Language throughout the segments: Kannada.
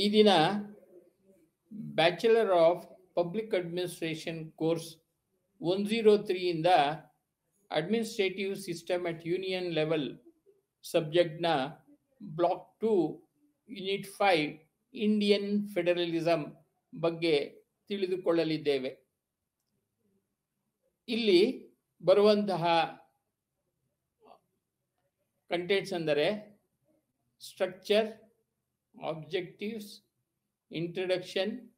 ಈ ದಿನ bachelor of public administration course one zero ತ್ರೀಯಿಂದ administrative system at union level ಸಬ್ಜೆಕ್ಟ್ನ block two unit five Indian federalism ಬಗ್ಗೆ ತಿಳಿದುಕೊಳ್ಳಲಿದ್ದೇವೆ ಇಲ್ಲಿ ಬರುವಂತಹ ಕಂಟೆಂಟ್ಸ್ ಅಂದರೆ structure objectives, introduction,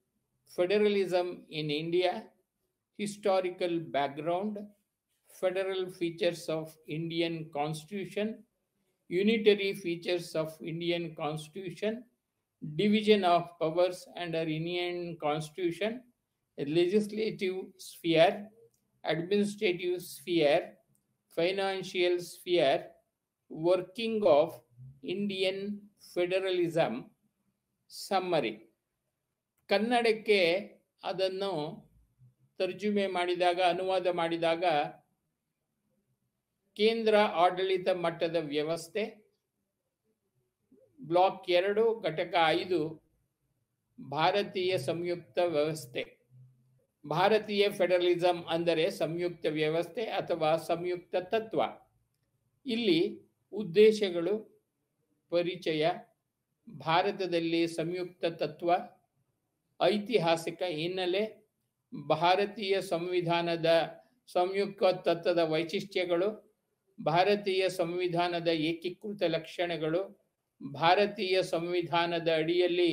federalism in India, historical background, federal features of Indian constitution, unitary features of Indian constitution, division of powers under Indian constitution, legislative sphere, administrative sphere, financial sphere, working of Indian federalism summary ಕನ್ನಡಕ್ಕೆ ಅದನ್ನು ತರ್ಜುಮೆ ಮಾಡಿದಾಗ ಅನುವಾದ ಮಾಡಿದಾಗ ಕೇಂದ್ರ ಆಡಳಿತ ಮಟ್ಟದ ವ್ಯವಸ್ಥೆ ಬ್ಲಾಕ್ ಎರಡು ಘಟಕ ಐದು ಭಾರತೀಯ ಸಂಯುಕ್ತ ವ್ಯವಸ್ಥೆ ಭಾರತೀಯ ಫೆಡರಲಿಸಮ್ ಅಂದರೆ ಸಂಯುಕ್ತ ವ್ಯವಸ್ಥೆ ಅಥವಾ ಸಂಯುಕ್ತ ತತ್ವ ಇಲ್ಲಿ ಉದ್ದೇಶಗಳು ಪರಿಚಯ ಭಾರತದಲ್ಲಿ ಸಂಯುಕ್ತ ತತ್ವ ಐತಿಹಾಸಿಕ ಹಿನ್ನೆಲೆ ಭಾರತೀಯ ಸಂವಿಧಾನದ ಸಂಯುಕ್ತ ತತ್ವದ ವೈಶಿಷ್ಟ್ಯಗಳು ಭಾರತೀಯ ಸಂವಿಧಾನದ ಏಕೀಕೃತ ಲಕ್ಷಣಗಳು ಭಾರತೀಯ ಸಂವಿಧಾನದ ಅಡಿಯಲ್ಲಿ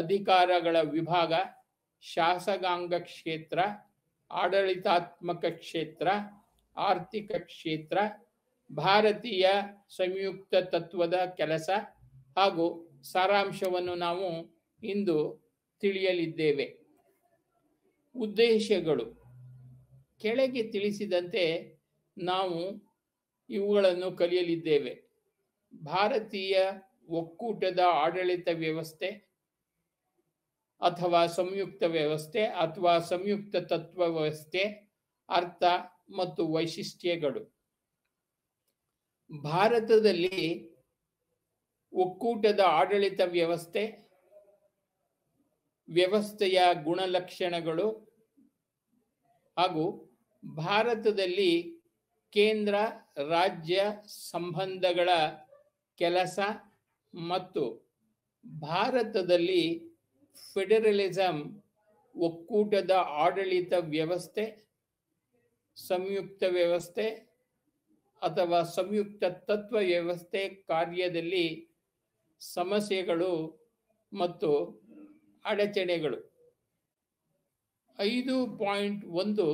ಅಧಿಕಾರಗಳ ವಿಭಾಗ ಶಾಸಕಾಂಗ ಕ್ಷೇತ್ರ ಆಡಳಿತಾತ್ಮಕ ಕ್ಷೇತ್ರ ಆರ್ಥಿಕ ಕ್ಷೇತ್ರ ಭಾರತೀಯ ಸಂಯುಕ್ತ ತತ್ವದ ಕೆಲಸ ಹಾಗೂ ಸಾರಾಂಶವನ್ನು ನಾವು ಇಂದು ತಿಳಿಯಲಿದ್ದೇವೆ ಉದ್ದೇಶಗಳು ಕೆಳಗೆ ತಿಳಿಸಿದಂತೆ ನಾವು ಇವುಗಳನ್ನು ಕಲಿಯಲಿದ್ದೇವೆ ಭಾರತೀಯ ಒಕ್ಕೂಟದ ಆಡಳಿತ ವ್ಯವಸ್ಥೆ ಅಥವಾ ಸಂಯುಕ್ತ ವ್ಯವಸ್ಥೆ ಅಥವಾ ಸಂಯುಕ್ತ ತತ್ವ ವ್ಯವಸ್ಥೆ ಅರ್ಥ ಮತ್ತು ವೈಶಿಷ್ಟ್ಯಗಳು ಭಾರತದಲ್ಲಿ ಒಕ್ಕೂಟದ ಆಡಳಿತ ವ್ಯವಸ್ಥೆ ವ್ಯವಸ್ಥೆಯ ಗುಣಲಕ್ಷಣಗಳು ಹಾಗೂ ಭಾರತದಲ್ಲಿ ಕೇಂದ್ರ ರಾಜ್ಯ ಸಂಬಂಧಗಳ ಕೆಲಸ ಮತ್ತು ಭಾರತದಲ್ಲಿ ಫೆಡರಲಿಸಂ ಒಕ್ಕೂಟದ ಆಡಳಿತ ವ್ಯವಸ್ಥೆ ಸಂಯುಕ್ತ ವ್ಯವಸ್ಥೆ ಅಥವಾ ಸಂಯುಕ್ತ ತತ್ವ ವ್ಯವಸ್ಥೆ ಕಾರ್ಯದಲ್ಲಿ ಸಮಸ್ಯೆಗಳು ಮತ್ತು ಅಡಚಣೆಗಳು ಐದು ಪಾಯಿಂಟ್ ಒಂದು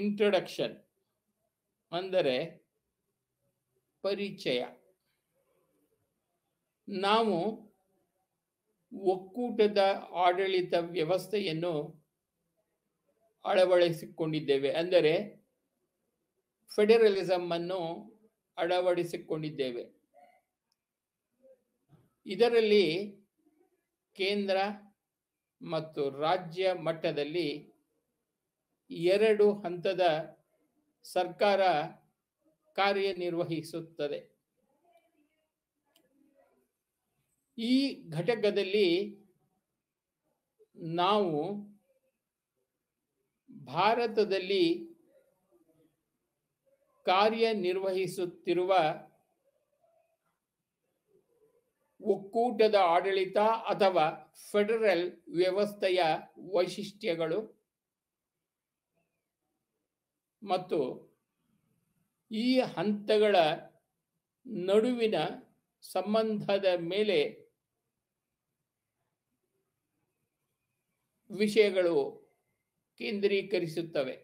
ಇಂಟ್ರೊಡಕ್ಷನ್ ಅಂದರೆ ಪರಿಚಯ ನಾವು ಒಕ್ಕೂಟದ ಆಡಳಿತ ವ್ಯವಸ್ಥೆಯನ್ನು ಅಳವಡಿಸಿಕೊಂಡಿದ್ದೇವೆ ಅಂದರೆ ಫೆಡರಲಿಸಮ್ ಅನ್ನು ಅಳವಡಿಸಿಕೊಂಡಿದ್ದೇವೆ ಇದರಲ್ಲಿ ಕೇಂದ್ರ ಮತ್ತು ರಾಜ್ಯ ಮಟ್ಟದಲ್ಲಿ ಎರಡು ಹಂತದ ಸರ್ಕಾರ ಕಾರ್ಯನಿರ್ವಹಿಸುತ್ತದೆ ಈ ಘಟಕದಲ್ಲಿ ನಾವು ಭಾರತದಲ್ಲಿ ಕಾರ್ಯನಿರ್ವಹಿಸುತ್ತಿರುವ ಒಕ್ಕೂಟದ ಆಡಳಿತ ಅಥವಾ ಫೆಡರಲ್ ವ್ಯವಸ್ಥೆಯ ವೈಶಿಷ್ಟ್ಯಗಳು ಮತ್ತು ಈ ಹಂತಗಳ ನಡುವಿನ ಸಂಬಂಧದ ಮೇಲೆ ವಿಷಯಗಳು ಕೇಂದ್ರೀಕರಿಸುತ್ತವೆ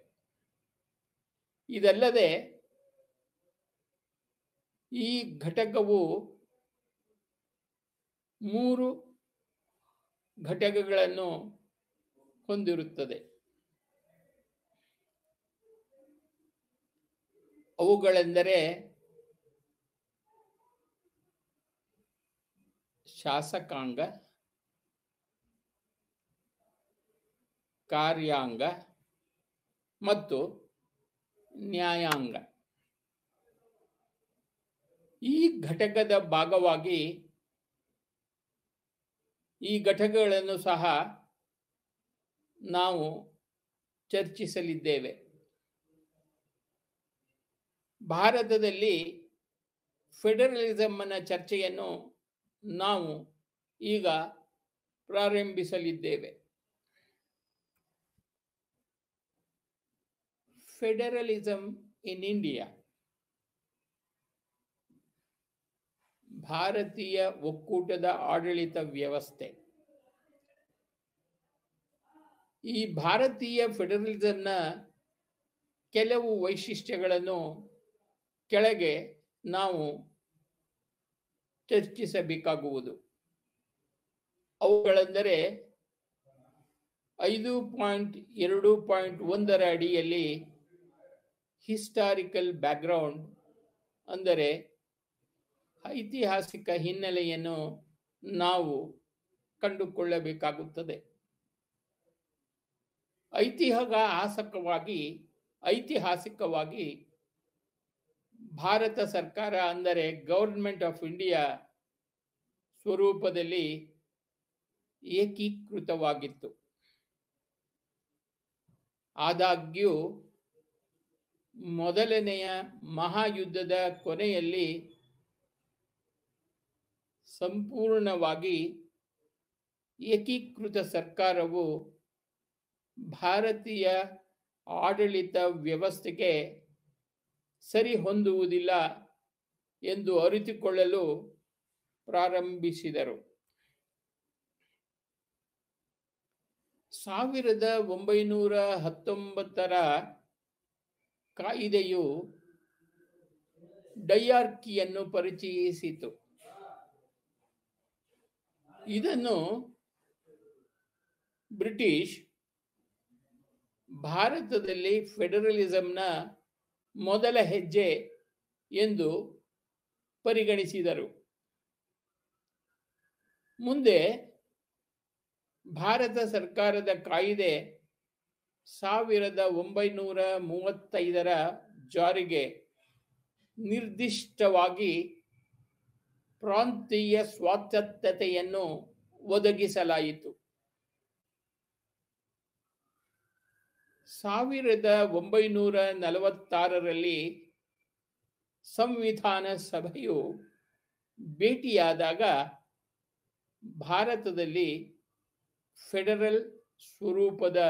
ಇದಲ್ಲದೆ ಈ ಘಟಕವು ಮೂರು ಘಟಕಗಳನ್ನು ಹೊಂದಿರುತ್ತದೆ ಅವುಗಳೆಂದರೆ ಶಾಸಕಾಂಗ ಕಾರ್ಯಾಂಗ ಮತ್ತು ನ್ಯಾಯಾಂಗ ಈ ಘಟಕದ ಭಾಗವಾಗಿ ಈ ಘಟಕಗಳನ್ನು ಸಹ ನಾವು ಚರ್ಚಿಸಲಿದ್ದೇವೆ ಭಾರತದಲ್ಲಿ ಫೆಡರಲಿಸಮ್ಮನ ಚರ್ಚೆಯನ್ನು ನಾವು ಈಗ ಪ್ರಾರಂಭಿಸಲಿದ್ದೇವೆ ಫೆಡರಲಿಸಮ್ ಇನ್ ಇಂಡಿಯಾ ಭಾರತೀಯ ಒಕ್ಕೂಟದ ಆಡಳಿತ ವ್ಯವಸ್ಥೆ ಈ ಭಾರತೀಯ ಫೆಡರಲಿಸಮ್ನ ಕೆಲವು ವೈಶಿಷ್ಟ್ಯಗಳನ್ನು ಕೆಳಗೆ ನಾವು ಚರ್ಚಿಸಬೇಕಾಗುವುದು ಅವುಗಳೆಂದರೆ ಐದು ಪಾಯಿಂಟ್ ಎರಡು ಪಾಯಿಂಟ್ ಒಂದರ ಅಡಿಯಲ್ಲಿ ಹಿಸ್ಟಾರಿಕಲ್ ಬ್ಯಾಕ್ಗ್ರೌಂಡ್ ಅಂದರೆ ಐತಿಹಾಸಿಕ ಹಿನ್ನೆಲೆಯನ್ನು ನಾವು ಕಂಡುಕೊಳ್ಳಬೇಕಾಗುತ್ತದೆ ಐತಿಹಾಸ ಆಸಕವಾಗಿ ಐತಿಹಾಸಿಕವಾಗಿ ಭಾರತ ಸರ್ಕಾರ ಅಂದರೆ ಗೌರ್ಮೆಂಟ್ ಆಫ್ ಇಂಡಿಯಾ ಸ್ವರೂಪದಲ್ಲಿ ಏಕೀಕೃತವಾಗಿತ್ತು ಆದಾಗ್ಯೂ ಮೊದಲನೆಯ ಮಹಾಯುದ್ಧದ ಕೊನೆಯಲ್ಲಿ ಸಂಪೂರ್ಣವಾಗಿ ಏಕೀಕೃತ ಸರ್ಕಾರವು ಭಾರತೀಯ ಆಡಳಿತ ವ್ಯವಸ್ಥೆಗೆ ಸರಿ ಎಂದು ಅರಿತುಕೊಳ್ಳಲು ಪ್ರಾರಂಭಿಸಿದರು ಸಾವಿರದ ಒಂಬೈನೂರ ಹತ್ತೊಂಬತ್ತರ ಕಾಯಿದೆಯು ಡಯಾರ್ಕಿಯನ್ನು ಪರಿಚಯಿಸಿತು ಇದನ್ನು ಬ್ರಿಟಿಷ್ ಭಾರತದಲ್ಲಿ ಫೆಡರಲಿಸಂನ ಮೊದಲ ಹೆಜ್ಜೆ ಎಂದು ಪರಿಗಣಿಸಿದರು ಮುಂದೆ ಭಾರತ ಸರ್ಕಾರದ ಕಾಯಿದೆ ಸಾವಿರದ ಒಂಬೈನೂರ ಮೂವತ್ತೈದರ ಜಾರಿಗೆ ನಿರ್ದಿಷ್ಟವಾಗಿ ಪ್ರಾಂತೀಯ ಸ್ವಾತಂತ್ರ್ಯತೆಯನ್ನು ಒದಗಿಸಲಾಯಿತು ಸಾವಿರದ ಒಂಬೈನೂರ ನಲವತ್ತಾರರಲ್ಲಿ ಸಂವಿಧಾನ ಸಭೆಯು ಭೇಟಿಯಾದಾಗ ಭಾರತದಲ್ಲಿ ಫೆಡರಲ್ ಸ್ವರೂಪದ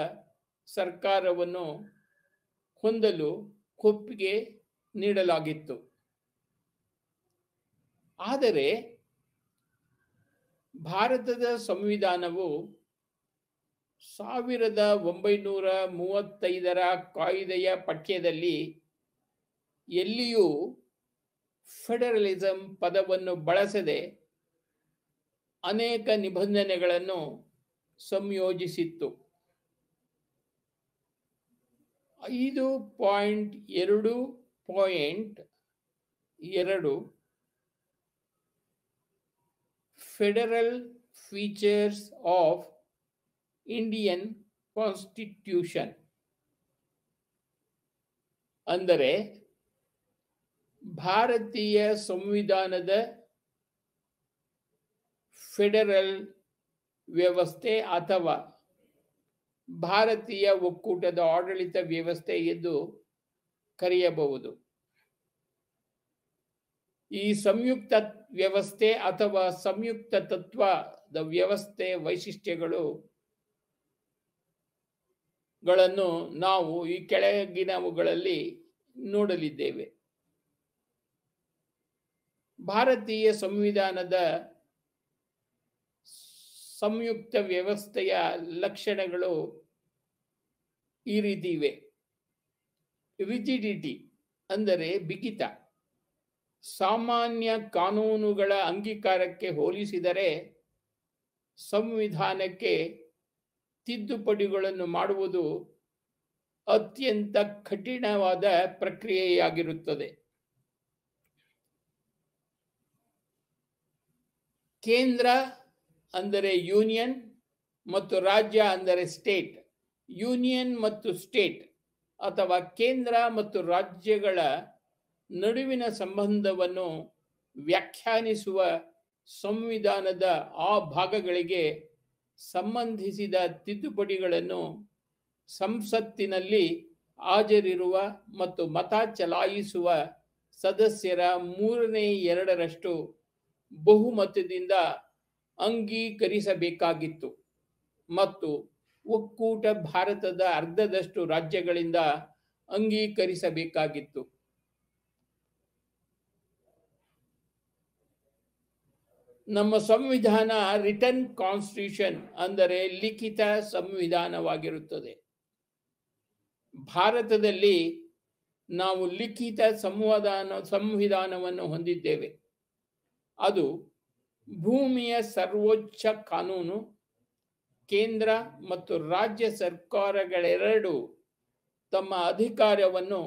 ಸರ್ಕಾರವನ್ನು ಹೊಂದಲು ಒಪ್ಪಿಗೆ ನೀಡಲಾಗಿತ್ತು ಆದರೆ ಭಾರತದ ಸಂವಿಧಾನವು ಸಾವಿರದ ಒಂಬೈನೂರ ಮೂವತ್ತೈದರ ಕಾಯ್ದೆಯ ಪಠ್ಯದಲ್ಲಿ ಎಲ್ಲಿಯೂ ಫೆಡರಲಿಸಂ ಪದವನ್ನು ಬಳಸದೆ ಅನೇಕ ನಿಬಂಧನೆಗಳನ್ನು ಸಂಯೋಜಿಸಿತ್ತು ಐದು ಪಾಯಿಂಟ್ ಎರಡು ಪಾಯಿಂಟ್ ಎರಡು federal features of Indian constitution ಅಂದರೆ ಭಾರತೀಯ ಸಂವಿಧಾನದ ಫೆಡರಲ್ ವ್ಯವಸ್ಥೆ ಅಥವಾ ಭಾರತೀಯ ಒಕ್ಕೂಟದ ಆಡಳಿತ ವ್ಯವಸ್ಥೆ ಎಂದು ಕರೆಯಬಹುದು ಈ ಸಂಯುಕ್ತ ವ್ಯವಸ್ಥೆ ಅಥವಾ ಸಂಯುಕ್ತ ತತ್ವದ ವ್ಯವಸ್ಥೆ ವೈಶಿಷ್ಟ್ಯಗಳು ಗಳನ್ನು ನಾವು ಈ ಕೆಳಗಿನವುಗಳಲ್ಲಿ ನೋಡಲಿದ್ದೇವೆ ಭಾರತೀಯ ಸಂವಿಧಾನದ ಸಂಯುಕ್ತ ವ್ಯವಸ್ಥೆಯ ಲಕ್ಷಣಗಳು ಈ ರೀತಿ ಇವೆ ರಿಜಿಡಿಟಿ ಅಂದರೆ ಬಿಗಿತ ಸಾಮಾನ್ಯ ಕಾನೂನುಗಳ ಅಂಗೀಕಾರಕ್ಕೆ ಹೋಲಿಸಿದರೆ ಸಂವಿಧಾನಕ್ಕೆ ತಿದ್ದುಪಡಿಗಳನ್ನು ಮಾಡುವುದು ಅತ್ಯಂತ ಕಠಿಣವಾದ ಪ್ರಕ್ರಿಯೆಯಾಗಿರುತ್ತದೆ ಕೇಂದ್ರ ಅಂದರೆ ಯೂನಿಯನ್ ಮತ್ತು ರಾಜ್ಯ ಅಂದರೆ ಸ್ಟೇಟ್ ಯೂನಿಯನ್ ಮತ್ತು ಸ್ಟೇಟ್ ಅಥವಾ ಕೇಂದ್ರ ಮತ್ತು ರಾಜ್ಯಗಳ ನಡುವಿನ ಸಂಬಂಧವನ್ನು ವ್ಯಾಖ್ಯಾನಿಸುವ ಸಂವಿಧಾನದ ಆ ಭಾಗಗಳಿಗೆ ಸಂಬಂಧಿಸಿದ ತಿದ್ದುಪಡಿಗಳನ್ನು ಸಂಸತ್ತಿನಲ್ಲಿ ಹಾಜರಿರುವ ಮತ್ತು ಮತ ಚಲಾಯಿಸುವ ಸದಸ್ಯರ ಮೂರನೇ ಎರಡರಷ್ಟು ಬಹುಮತದಿಂದ ಅಂಗೀಕರಿಸಬೇಕಾಗಿತ್ತು ಮತ್ತು ಒಕ್ಕೂಟ ಭಾರತದ ಅರ್ಧದಷ್ಟು ರಾಜ್ಯಗಳಿಂದ ಅಂಗೀಕರಿಸಬೇಕಾಗಿತ್ತು ನಮ್ಮ ಸಂವಿಧಾನ ರಿಟರ್ನ್ ಕಾನ್ಸ್ಟಿಟ್ಯೂಷನ್ ಅಂದರೆ ಲಿಖಿತ ಸಂವಿಧಾನವಾಗಿರುತ್ತದೆ ಭಾರತದಲ್ಲಿ ನಾವು ಲಿಖಿತ ಸಂವಿಧಾನ ಸಂವಿಧಾನವನ್ನು ಹೊಂದಿದ್ದೇವೆ ಅದು ಭೂಮಿಯ ಸರ್ವೋಚ್ಚ ಕಾನೂನು ಕೇಂದ್ರ ಮತ್ತು ರಾಜ್ಯ ಸರ್ಕಾರಗಳೆರಡು ತಮ್ಮ ಅಧಿಕಾರವನ್ನು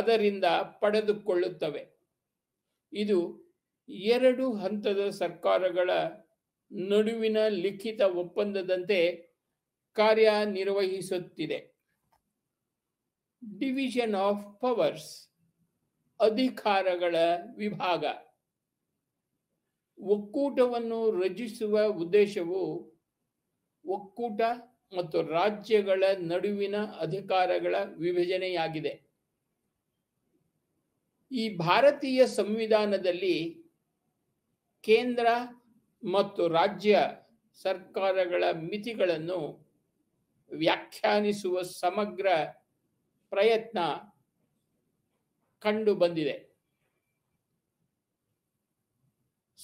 ಅದರಿಂದ ಪಡೆದುಕೊಳ್ಳುತ್ತವೆ ಇದು ಎರಡು ಹಂತದ ಸರ್ಕಾರಗಳ ನಡುವಿನ ಲಿಖಿತ ಒಪ್ಪಂದದಂತೆ ಕಾರ್ಯನಿರ್ವಹಿಸುತ್ತಿದೆ ಡಿವಿಷನ್ ಆಫ್ ಪವರ್ಸ್ ಅಧಿಕಾರಗಳ ವಿಭಾಗ ಒಕ್ಕೂಟವನ್ನು ರಚಿಸುವ ಉದ್ದೇಶವು ಒಕ್ಕೂಟ ಮತ್ತು ರಾಜ್ಯಗಳ ನಡುವಿನ ಅಧಿಕಾರಗಳ ವಿಭಜನೆಯಾಗಿದೆ ಈ ಭಾರತೀಯ ಸಂವಿಧಾನದಲ್ಲಿ ಕೇಂದ್ರ ಮತ್ತು ರಾಜ್ಯ ಸರ್ಕಾರಗಳ ಮಿತಿಗಳನ್ನು ವ್ಯಾಖ್ಯಾನಿಸುವ ಸಮಗ್ರ ಪ್ರಯತ್ನ ಕಂಡು ಬಂದಿದೆ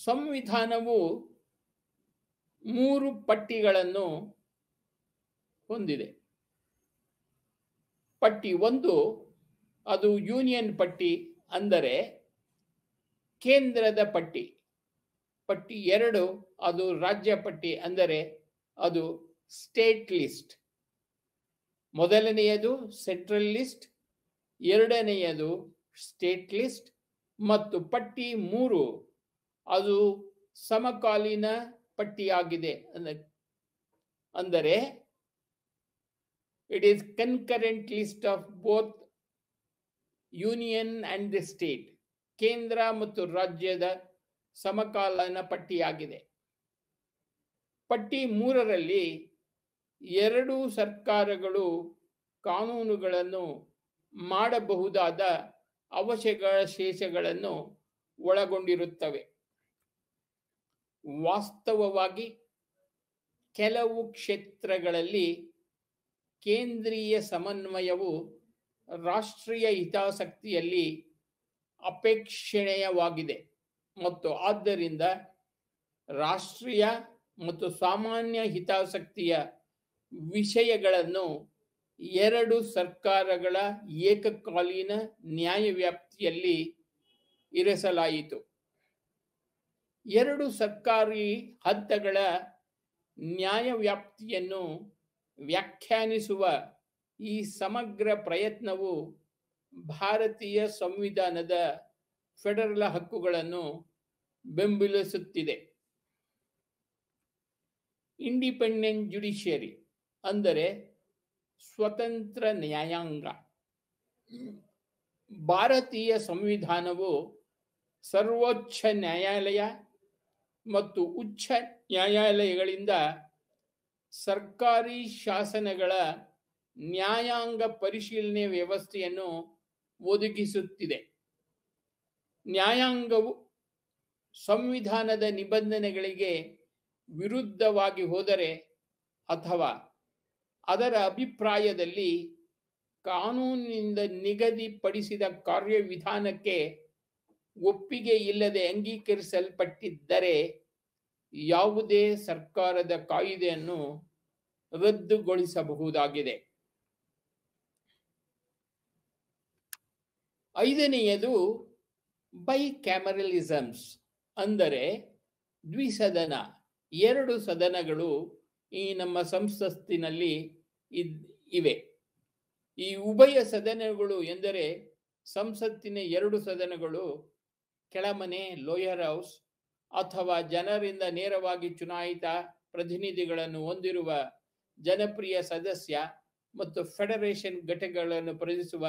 ಸಂವಿಧಾನವು ಮೂರು ಪಟ್ಟಿಗಳನ್ನು ಹೊಂದಿದೆ ಪಟ್ಟಿ ಒಂದು ಅದು ಯೂನಿಯನ್ ಪಟ್ಟಿ ಅಂದರೆ ಕೇಂದ್ರದ ಪಟ್ಟಿ ಪಟ್ಟಿ ಎರಡು ಅದು ರಾಜ್ಯ ಪಟ್ಟಿ ಅಂದರೆ ಅದು ಸ್ಟೇಟ್ ಲಿಸ್ಟ್ ಮೊದಲನೆಯದು ಸೆಂಟ್ರಲ್ ಲಿಸ್ಟ್ ಎರಡನೆಯದು ಸ್ಟೇಟ್ ಲಿಸ್ಟ್ ಮತ್ತು ಪಟ್ಟಿ ಮೂರು ಅದು ಸಮಕಾಲೀನ ಪಟ್ಟಿಯಾಗಿದೆ ಅಂದರೆ it is concurrent list of both union and the state ಕೇಂದ್ರ ಮತ್ತು ರಾಜ್ಯದ ಸಮಕಾಲನ ಪಟ್ಟಿಯಾಗಿದೆ ಪಟ್ಟಿ ಮೂರರಲ್ಲಿ ಎರಡೂ ಸರ್ಕಾರಗಳು ಕಾನೂನುಗಳನ್ನು ಮಾಡಬಹುದಾದ ಶೇಷಗಳನ್ನು ಒಳಗೊಂಡಿರುತ್ತವೆ ವಾಸ್ತವವಾಗಿ ಕೆಲವು ಕ್ಷೇತ್ರಗಳಲ್ಲಿ ಕೇಂದ್ರೀಯ ಸಮನ್ವಯವು ರಾಷ್ಟ್ರೀಯ ಹಿತಾಸಕ್ತಿಯಲ್ಲಿ ಅಪೇಕ್ಷಣೀಯವಾಗಿದೆ ಮತ್ತು ಆದ್ದರಿಂದ ರಾಷ್ಟ್ರೀಯ ಮತ್ತು ಸಾಮಾನ್ಯ ಹಿತಾಸಕ್ತಿಯ ವಿಷಯಗಳನ್ನು ಎರಡು ಸರ್ಕಾರಗಳ ಏಕಕಾಲೀನ ನ್ಯಾಯವ್ಯಾಪ್ತಿಯಲ್ಲಿ ಇರಿಸಲಾಯಿತು ಎರಡು ಸರ್ಕಾರಿ ಹಂತಗಳ ನ್ಯಾಯವ್ಯಾಪ್ತಿಯನ್ನು ವ್ಯಾಖ್ಯಾನಿಸುವ ಈ ಸಮಗ್ರ ಪ್ರಯತ್ನವು ಭಾರತೀಯ ಸಂವಿಧಾನದ ಫೆಡರಲ್ ಹಕ್ಕುಗಳನ್ನು ಬೆಂಬಲಿಸುತ್ತಿದೆ ಇಂಡಿಪೆಂಡೆಂಟ್ ಜುಡಿಷಿಯರಿ ಅಂದರೆ ಸ್ವತಂತ್ರ ನ್ಯಾಯಾಂಗ ಭಾರತೀಯ ಸಂವಿಧಾನವು ಸರ್ವೋಚ್ಚ ನ್ಯಾಯಾಲಯ ಮತ್ತು ಉಚ್ಚ ನ್ಯಾಯಾಲಯಗಳಿಂದ ಸರ್ಕಾರಿ ಶಾಸನಗಳ ನ್ಯಾಯಾಂಗ ಪರಿಶೀಲನೆ ವ್ಯವಸ್ಥೆಯನ್ನು ಒದಗಿಸುತ್ತಿದೆ ನ್ಯಾಯಾಂಗವು ಸಂವಿಧಾನದ ನಿಬಂಧನೆಗಳಿಗೆ ವಿರುದ್ಧವಾಗಿ ಹೋದರೆ ಅಥವಾ ಅದರ ಅಭಿಪ್ರಾಯದಲ್ಲಿ ಕಾನೂನಿನಿಂದ ನಿಗದಿಪಡಿಸಿದ ಕಾರ್ಯವಿಧಾನಕ್ಕೆ ಒಪ್ಪಿಗೆ ಇಲ್ಲದೆ ಅಂಗೀಕರಿಸಲ್ಪಟ್ಟಿದ್ದರೆ ಯಾವುದೇ ಸರ್ಕಾರದ ಕಾಯಿದೆಯನ್ನು ರದ್ದುಗೊಳಿಸಬಹುದಾಗಿದೆ ಐದನೆಯದು ಬೈ ಕ್ಯಾಮರಲಿಸಮ್ಸ್ ಅಂದರೆ ದ್ವಿಸದನ ಎರಡು ಸದನಗಳು ಈ ನಮ್ಮ ಸಂಸತ್ತಿನಲ್ಲಿ ಇದ್ ಇವೆ ಈ ಉಭಯ ಸದನಗಳು ಎಂದರೆ ಸಂಸತ್ತಿನ ಎರಡು ಸದನಗಳು ಕೆಳಮನೆ ಲೋಯರ್ ಹೌಸ್ ಅಥವಾ ಜನರಿಂದ ನೇರವಾಗಿ ಚುನಾಯಿತ ಪ್ರತಿನಿಧಿಗಳನ್ನು ಹೊಂದಿರುವ ಜನಪ್ರಿಯ ಸದಸ್ಯ ಮತ್ತು ಫೆಡರೇಷನ್ ಘಟಕಗಳನ್ನು ಪ್ರತಿಸುವ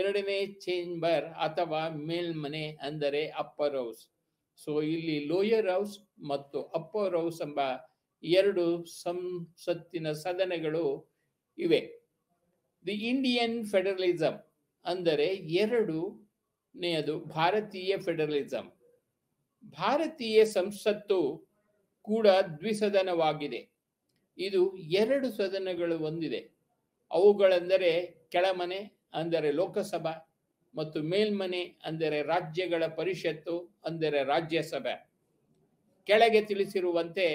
ಎರಡನೇ ಚೇಂಬರ್ ಅಥವಾ ಮೇಲ್ಮನೆ ಅಂದರೆ ಅಪ್ಪರ್ ಹೌಸ್ ಸೊ ಇಲ್ಲಿ ಲೋಯರ್ ಹೌಸ್ ಮತ್ತು ಅಪ್ಪರ್ ಹೌಸ್ ಎಂಬ ಎರಡು ಸಂಸತ್ತಿನ ಸದನಗಳು ಇವೆ ದಿ ಇಂಡಿಯನ್ ಫೆಡರಲಿಸಂ ಅಂದರೆ ಎರಡು ನೇಯದು ಭಾರತೀಯ ಫೆಡರಲಿಸಂ ಭಾರತೀಯ ಸಂಸತ್ತು ಕೂಡ ದ್ವಿಸದನವಾಗಿದೆ ಇದು ಎರಡು ಸದನಗಳು ಹೊಂದಿದೆ ಅವುಗಳೆಂದರೆ ಕೆಳಮನೆ ಅಂದರೆ ಲೋಕಸಭಾ ಮತ್ತು ಮೇಲ್ಮನೆ ಅಂದರೆ ರಾಜ್ಯಗಳ ಪರಿಷತ್ತು ಅಂದರೆ ರಾಜ್ಯಸಭೆ ಕೆಳಗೆ ತಿಳಿಸಿರುವಂತೆ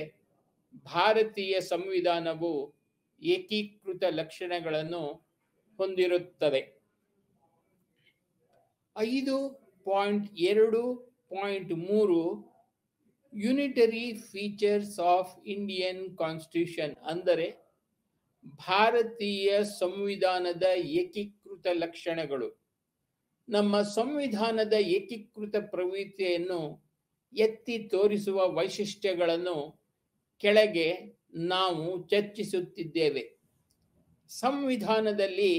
ಭಾರತೀಯ ಸಂವಿಧಾನವು ಏಕೀಕೃತ ಲಕ್ಷಣಗಳನ್ನು ಹೊಂದಿರುತ್ತದೆ ಐದು ಪಾಯಿಂಟ್ ಎರಡು ಪಾಯಿಂಟ್ ಮೂರು unitary features of Indian constitution ಅಂದರೆ ಭಾರತೀಯ ಸಂವಿಧಾನದ ಏಕೀಕೃತ ಲಕ್ಷಣಗಳು ನಮ್ಮ ಸಂವಿಧಾನದ ಏಕೀಕೃತ ಪ್ರವೃತ್ತಿಯನ್ನು ಎತ್ತಿ ತೋರಿಸುವ ವೈಶಿಷ್ಟ್ಯಗಳನ್ನು ಕೆಳಗೆ ನಾವು ಚರ್ಚಿಸುತ್ತಿದ್ದೇವೆ ಸಂವಿಧಾನದಲ್ಲಿ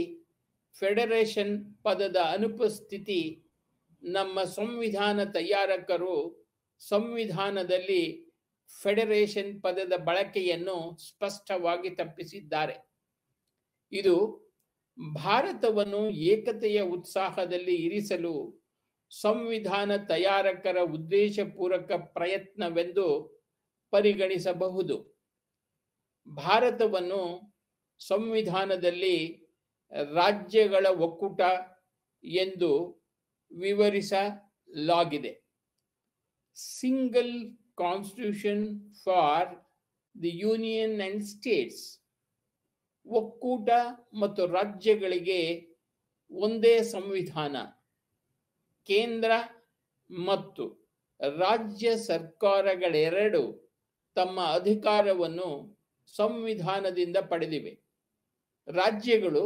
ಫೆಡರೇಷನ್ ಪದದ ಅನುಪಸ್ಥಿತಿ ನಮ್ಮ ಸಂವಿಧಾನ ತಯಾರಕರು ಸಂವಿಧಾನದಲ್ಲಿ ಫೆಡರೇಷನ್ ಪದದ ಬಳಕೆಯನ್ನು ಸ್ಪಷ್ಟವಾಗಿ ತಪ್ಪಿಸಿದ್ದಾರೆ ಇದು ಭಾರತವನ್ನು ಏಕತೆಯ ಉತ್ಸಾಹದಲ್ಲಿ ಇರಿಸಲು ಸಂವಿಧಾನ ತಯಾರಕರ ಪೂರಕ ಪ್ರಯತ್ನವೆಂದು ಪರಿಗಣಿಸಬಹುದು ಭಾರತವನ್ನು ಸಂವಿಧಾನದಲ್ಲಿ ರಾಜ್ಯಗಳ ಒಕ್ಕೂಟ ಎಂದು ವಿವರಿಸಲಾಗಿದೆ single constitution for the union and states ಒಕ್ಕೂಟ ಮತ್ತು ರಾಜ್ಯಗಳಿಗೆ ಒಂದೇ ಸಂವಿಧಾನ ಕೇಂದ್ರ ಮತ್ತು ರಾಜ್ಯ ಸರ್ಕಾರಗಳೆರಡು ತಮ್ಮ ಅಧಿಕಾರವನ್ನು ಸಂವಿಧಾನದಿಂದ ಪಡೆದಿವೆ ರಾಜ್ಯಗಳು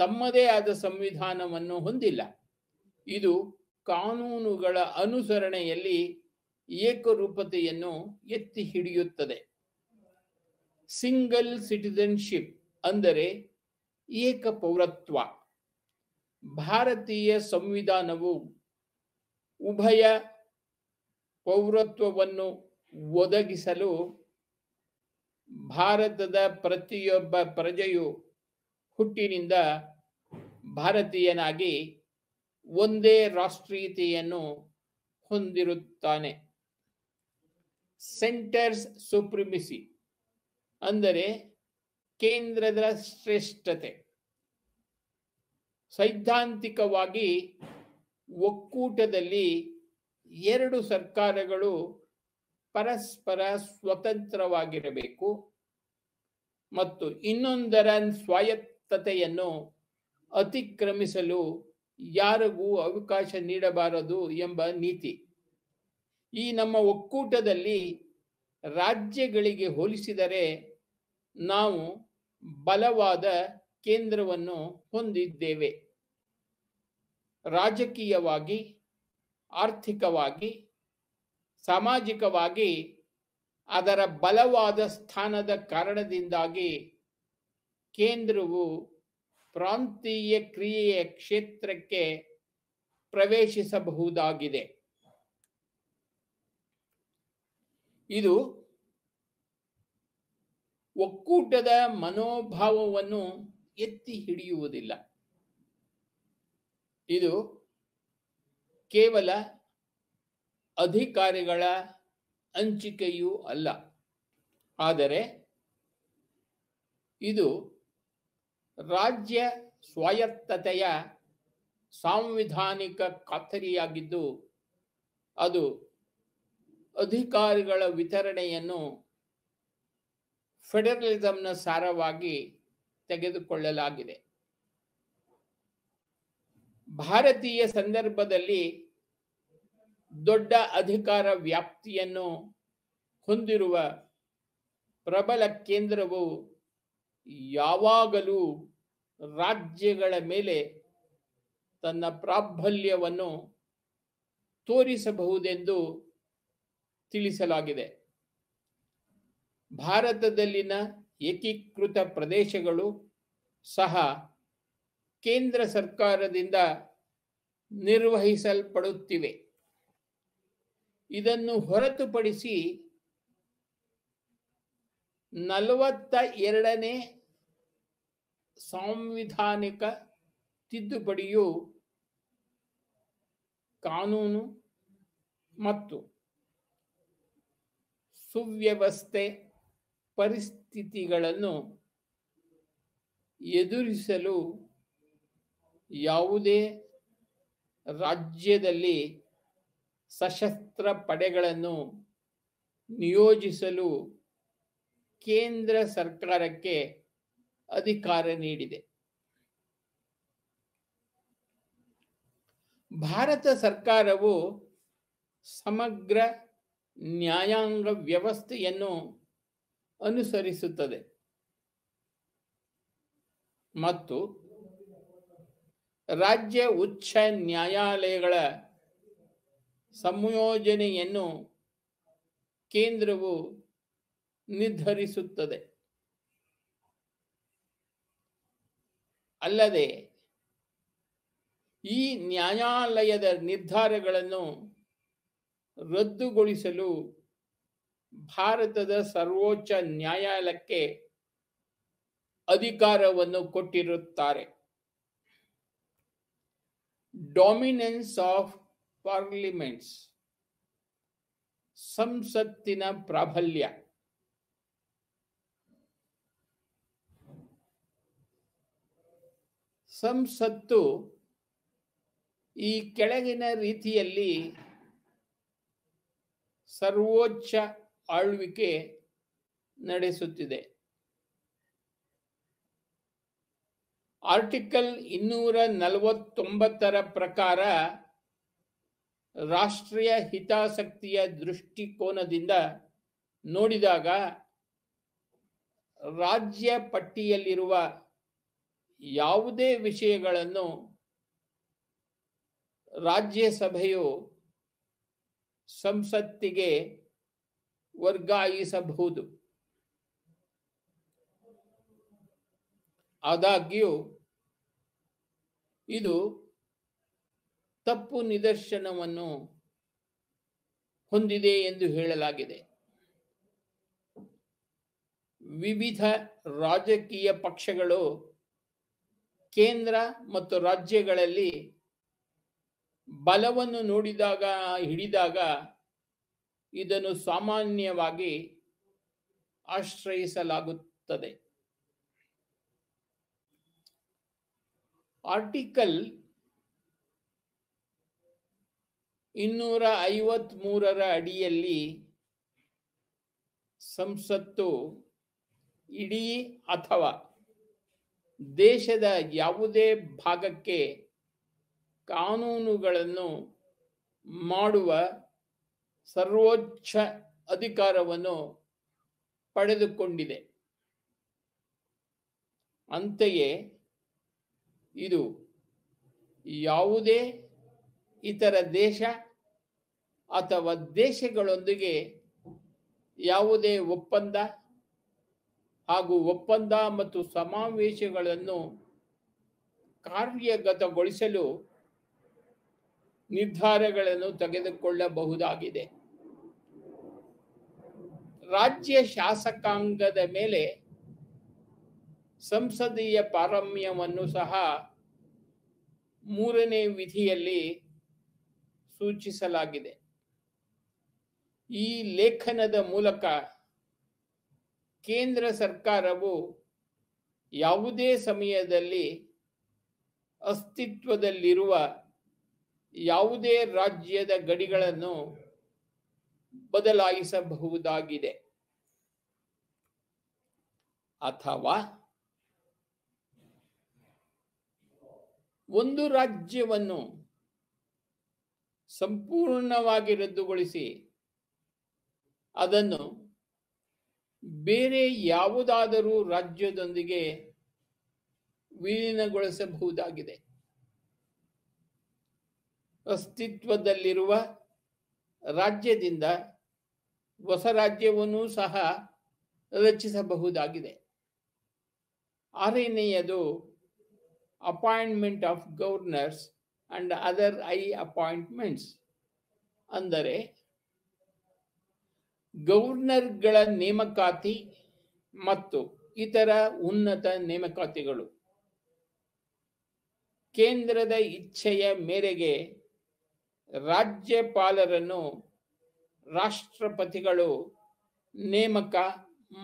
ತಮ್ಮದೇ ಆದ ಸಂವಿಧಾನವನ್ನು ಹೊಂದಿಲ್ಲ ಇದು ಕಾನೂನುಗಳ ಅನುಸರಣೆಯಲ್ಲಿ ಏಕರೂಪತೆಯನ್ನು ಎತ್ತಿ ಹಿಡಿಯುತ್ತದೆ ಸಿಂಗಲ್ ಸಿಟಿಜನ್ಶಿಪ್ ಅಂದರೆ ಏಕ ಪೌರತ್ವ ಭಾರತೀಯ ಸಂವಿಧಾನವು ಉಭಯ ಪೌರತ್ವವನ್ನು ಒದಗಿಸಲು ಭಾರತದ ಪ್ರತಿಯೊಬ್ಬ ಪ್ರಜೆಯು ಹುಟ್ಟಿನಿಂದ ಭಾರತೀಯನಾಗಿ ಒಂದೇ ರಾಷ್ಟ್ರೀಯತೆಯನ್ನು ಹೊಂದಿರುತ್ತಾನೆ ಸೆಂಟರ್ಸ್ ಸುಪ್ರಿಮಿಸಿ ಅಂದರೆ ಕೇಂದ್ರದ ಶ್ರೇಷ್ಠತೆ ಸೈದ್ಧಾಂತಿಕವಾಗಿ ಒಕ್ಕೂಟದಲ್ಲಿ ಎರಡು ಸರ್ಕಾರಗಳು ಪರಸ್ಪರ ಸ್ವತಂತ್ರವಾಗಿರಬೇಕು ಮತ್ತು ಇನ್ನೊಂದರ ಸ್ವಾಯತ್ತತೆಯನ್ನು ಅತಿಕ್ರಮಿಸಲು ಯಾರಿಗೂ ಅವಕಾಶ ನೀಡಬಾರದು ಎಂಬ ನೀತಿ ಈ ನಮ್ಮ ಒಕ್ಕೂಟದಲ್ಲಿ ರಾಜ್ಯಗಳಿಗೆ ಹೋಲಿಸಿದರೆ ನಾವು ಬಲವಾದ ಕೇಂದ್ರವನ್ನು ಹೊಂದಿದ್ದೇವೆ ರಾಜಕೀಯವಾಗಿ ಆರ್ಥಿಕವಾಗಿ ಸಾಮಾಜಿಕವಾಗಿ ಅದರ ಬಲವಾದ ಸ್ಥಾನದ ಕಾರಣದಿಂದಾಗಿ ಕೇಂದ್ರವು ಪ್ರಾಂತೀಯ ಕ್ರಿಯೆಯ ಕ್ಷೇತ್ರಕ್ಕೆ ಪ್ರವೇಶಿಸಬಹುದಾಗಿದೆ ಇದು ಒಕ್ಕೂಟದ ಮನೋಭಾವವನ್ನು ಎತ್ತಿ ಹಿಡಿಯುವುದಿಲ್ಲ ಇದು ಕೇವಲ ಅಧಿಕಾರಿಗಳ ಹಂಚಿಕೆಯೂ ಅಲ್ಲ ಆದರೆ ಇದು ರಾಜ್ಯ ಸ್ವಾಯತ್ತತೆಯ ಸಾಂವಿಧಾನಿಕ ಖಾತರಿಯಾಗಿದ್ದು ಅದು ಅಧಿಕಾರಿಗಳ ವಿತರಣೆಯನ್ನು ಫೆಡರಲಿಸಂನ ಸಾರವಾಗಿ ತೆಗೆದುಕೊಳ್ಳಲಾಗಿದೆ ಭಾರತೀಯ ಸಂದರ್ಭದಲ್ಲಿ ದೊಡ್ಡ ಅಧಿಕಾರ ವ್ಯಾಪ್ತಿಯನ್ನು ಹೊಂದಿರುವ ಪ್ರಬಲ ಕೇಂದ್ರವು ಯಾವಾಗಲೂ ರಾಜ್ಯಗಳ ಮೇಲೆ ತನ್ನ ಪ್ರಾಬಲ್ಯವನ್ನು ತೋರಿಸಬಹುದೆಂದು ತಿಳಿಸಲಾಗಿದೆ ಭಾರತದಲ್ಲಿನ ಏಕೀಕೃತ ಪ್ರದೇಶಗಳು ಸಹ ಕೇಂದ್ರ ಸರ್ಕಾರದಿಂದ ನಿರ್ವಹಿಸಲ್ಪಡುತ್ತಿವೆ ಇದನ್ನು ಹೊರತುಪಡಿಸಿ ನಲವತ್ತ ಎರಡನೇ ಸಾಂವಿಧಾನಿಕ ತಿದ್ದುಪಡಿಯು ಕಾನೂನು ಮತ್ತು ಸುವ್ಯವಸ್ಥೆ ಪರಿಸ್ಥಿತಿಗಳನ್ನು ಎದುರಿಸಲು ಯಾವುದೇ ರಾಜ್ಯದಲ್ಲಿ ಸಶಸ್ತ್ರ ಪಡೆಗಳನ್ನು ನಿಯೋಜಿಸಲು ಕೇಂದ್ರ ಸರ್ಕಾರಕ್ಕೆ ಅಧಿಕಾರ ನೀಡಿದೆ ಭಾರತ ಸರ್ಕಾರವು ಸಮಗ್ರ ನ್ಯಾಯಾಂಗ ವ್ಯವಸ್ಥೆಯನ್ನು ಅನುಸರಿಸುತ್ತದೆ ಮತ್ತು ರಾಜ್ಯ ಉಚ್ಚ ನ್ಯಾಯಾಲಯಗಳ ಸಂಯೋಜನೆಯನ್ನು ಕೇಂದ್ರವು ನಿರ್ಧರಿಸುತ್ತದೆ ಅಲ್ಲದೆ ಈ ನ್ಯಾಯಾಲಯದ ನಿರ್ಧಾರಗಳನ್ನು ರದ್ದುಗೊಳಿಸಲು ಭಾರತದ ಸರ್ವೋಚ್ಚ ನ್ಯಾಯಾಲಯಕ್ಕೆ ಅಧಿಕಾರವನ್ನು ಕೊಟ್ಟಿರುತ್ತಾರೆ ಡಾಮಿನೆನ್ಸ್ ಆಫ್ ಪಾರ್ಲಿಮೆಂಟ್ಸ್ ಸಂಸತ್ತಿನ ಪ್ರಾಬಲ್ಯ ಸಂಸತ್ತು ಈ ಕೆಳಗಿನ ರೀತಿಯಲ್ಲಿ ಸರ್ವೋಚ್ಚ ಆಳ್ವಿಕೆ ನಡೆಸುತ್ತಿದೆ ಆರ್ಟಿಕಲ್ ಇನ್ನೂರ ನಲವತ್ತೊಂಬತ್ತರ ಪ್ರಕಾರ ರಾಷ್ಟ್ರೀಯ ಹಿತಾಸಕ್ತಿಯ ದೃಷ್ಟಿಕೋನದಿಂದ ನೋಡಿದಾಗ ರಾಜ್ಯ ಪಟ್ಟಿಯಲ್ಲಿರುವ ಯಾವುದೇ ವಿಷಯಗಳನ್ನು ರಾಜ್ಯಸಭೆಯು ಸಂಸತ್ತಿಗೆ ವರ್ಗಾಯಿಸಬಹುದು ಆದಾಗ್ಯೂ ಇದು ತಪ್ಪು ನಿದರ್ಶನವನ್ನು ಹೊಂದಿದೆ ಎಂದು ಹೇಳಲಾಗಿದೆ ವಿವಿಧ ರಾಜಕೀಯ ಪಕ್ಷಗಳು ಕೇಂದ್ರ ಮತ್ತು ರಾಜ್ಯಗಳಲ್ಲಿ ಬಲವನ್ನು ನೋಡಿದಾಗ ಹಿಡಿದಾಗ ಇದನ್ನು ಸಾಮಾನ್ಯವಾಗಿ ಆಶ್ರಯಿಸಲಾಗುತ್ತದೆ ಆರ್ಟಿಕಲ್ ಇನ್ನೂರ ಐವತ್ಮೂರರ ಅಡಿಯಲ್ಲಿ ಸಂಸತ್ತು ಇಡೀ ಅಥವಾ ದೇಶದ ಯಾವುದೇ ಭಾಗಕ್ಕೆ ಕಾನೂನುಗಳನ್ನು ಮಾಡುವ ಸರ್ವೋಚ್ಚ ಅಧಿಕಾರವನ್ನು ಪಡೆದುಕೊಂಡಿದೆ ಅಂತೆಯೇ ಇದು ಯಾವುದೇ ಇತರ ದೇಶ ಅಥವಾ ದೇಶಗಳೊಂದಿಗೆ ಯಾವುದೇ ಒಪ್ಪಂದ ಹಾಗೂ ಒಪ್ಪಂದ ಮತ್ತು ಸಮಾವೇಶಗಳನ್ನು ಕಾರ್ಯಗತಗೊಳಿಸಲು ನಿರ್ಧಾರಗಳನ್ನು ತೆಗೆದುಕೊಳ್ಳಬಹುದಾಗಿದೆ ರಾಜ್ಯ ಶಾಸಕಾಂಗದ ಮೇಲೆ ಸಂಸದೀಯ ಪಾರಮ್ಯವನ್ನು ಸಹ ಮೂರನೇ ವಿಧಿಯಲ್ಲಿ ಸೂಚಿಸಲಾಗಿದೆ ಈ ಲೇಖನದ ಮೂಲಕ ಕೇಂದ್ರ ಸರ್ಕಾರವು ಯಾವುದೇ ಸಮಯದಲ್ಲಿ ಅಸ್ತಿತ್ವದಲ್ಲಿರುವ ಯಾವುದೇ ರಾಜ್ಯದ ಗಡಿಗಳನ್ನು ಬದಲಾಯಿಸಬಹುದಾಗಿದೆ ಅಥವಾ ಒಂದು ರಾಜ್ಯವನ್ನು ಸಂಪೂರ್ಣವಾಗಿ ರದ್ದುಗೊಳಿಸಿ ಅದನ್ನು ಬೇರೆ ಯಾವುದಾದರೂ ರಾಜ್ಯದೊಂದಿಗೆ ವಿಲೀನಗೊಳಿಸಬಹುದಾಗಿದೆ ಅಸ್ತಿತ್ವದಲ್ಲಿರುವ ರಾಜ್ಯದಿಂದ ಹೊಸ ರಾಜ್ಯವನ್ನೂ ಸಹ ರಚಿಸಬಹುದಾಗಿದೆ ಆರನೆಯದು appointment of governors and other I appointments ಅಂದರೆ ಗವರ್ನರ್ಗಳ ನೇಮಕಾತಿ ಮತ್ತು ಇತರ ಉನ್ನತ ನೇಮಕಾತಿಗಳು ಕೇಂದ್ರದ ಇಚ್ಛೆಯ ಮೇರೆಗೆ ರಾಜ್ಯಪಾಲರನ್ನು ರಾಷ್ಟ್ರಪತಿಗಳು ನೇಮಕ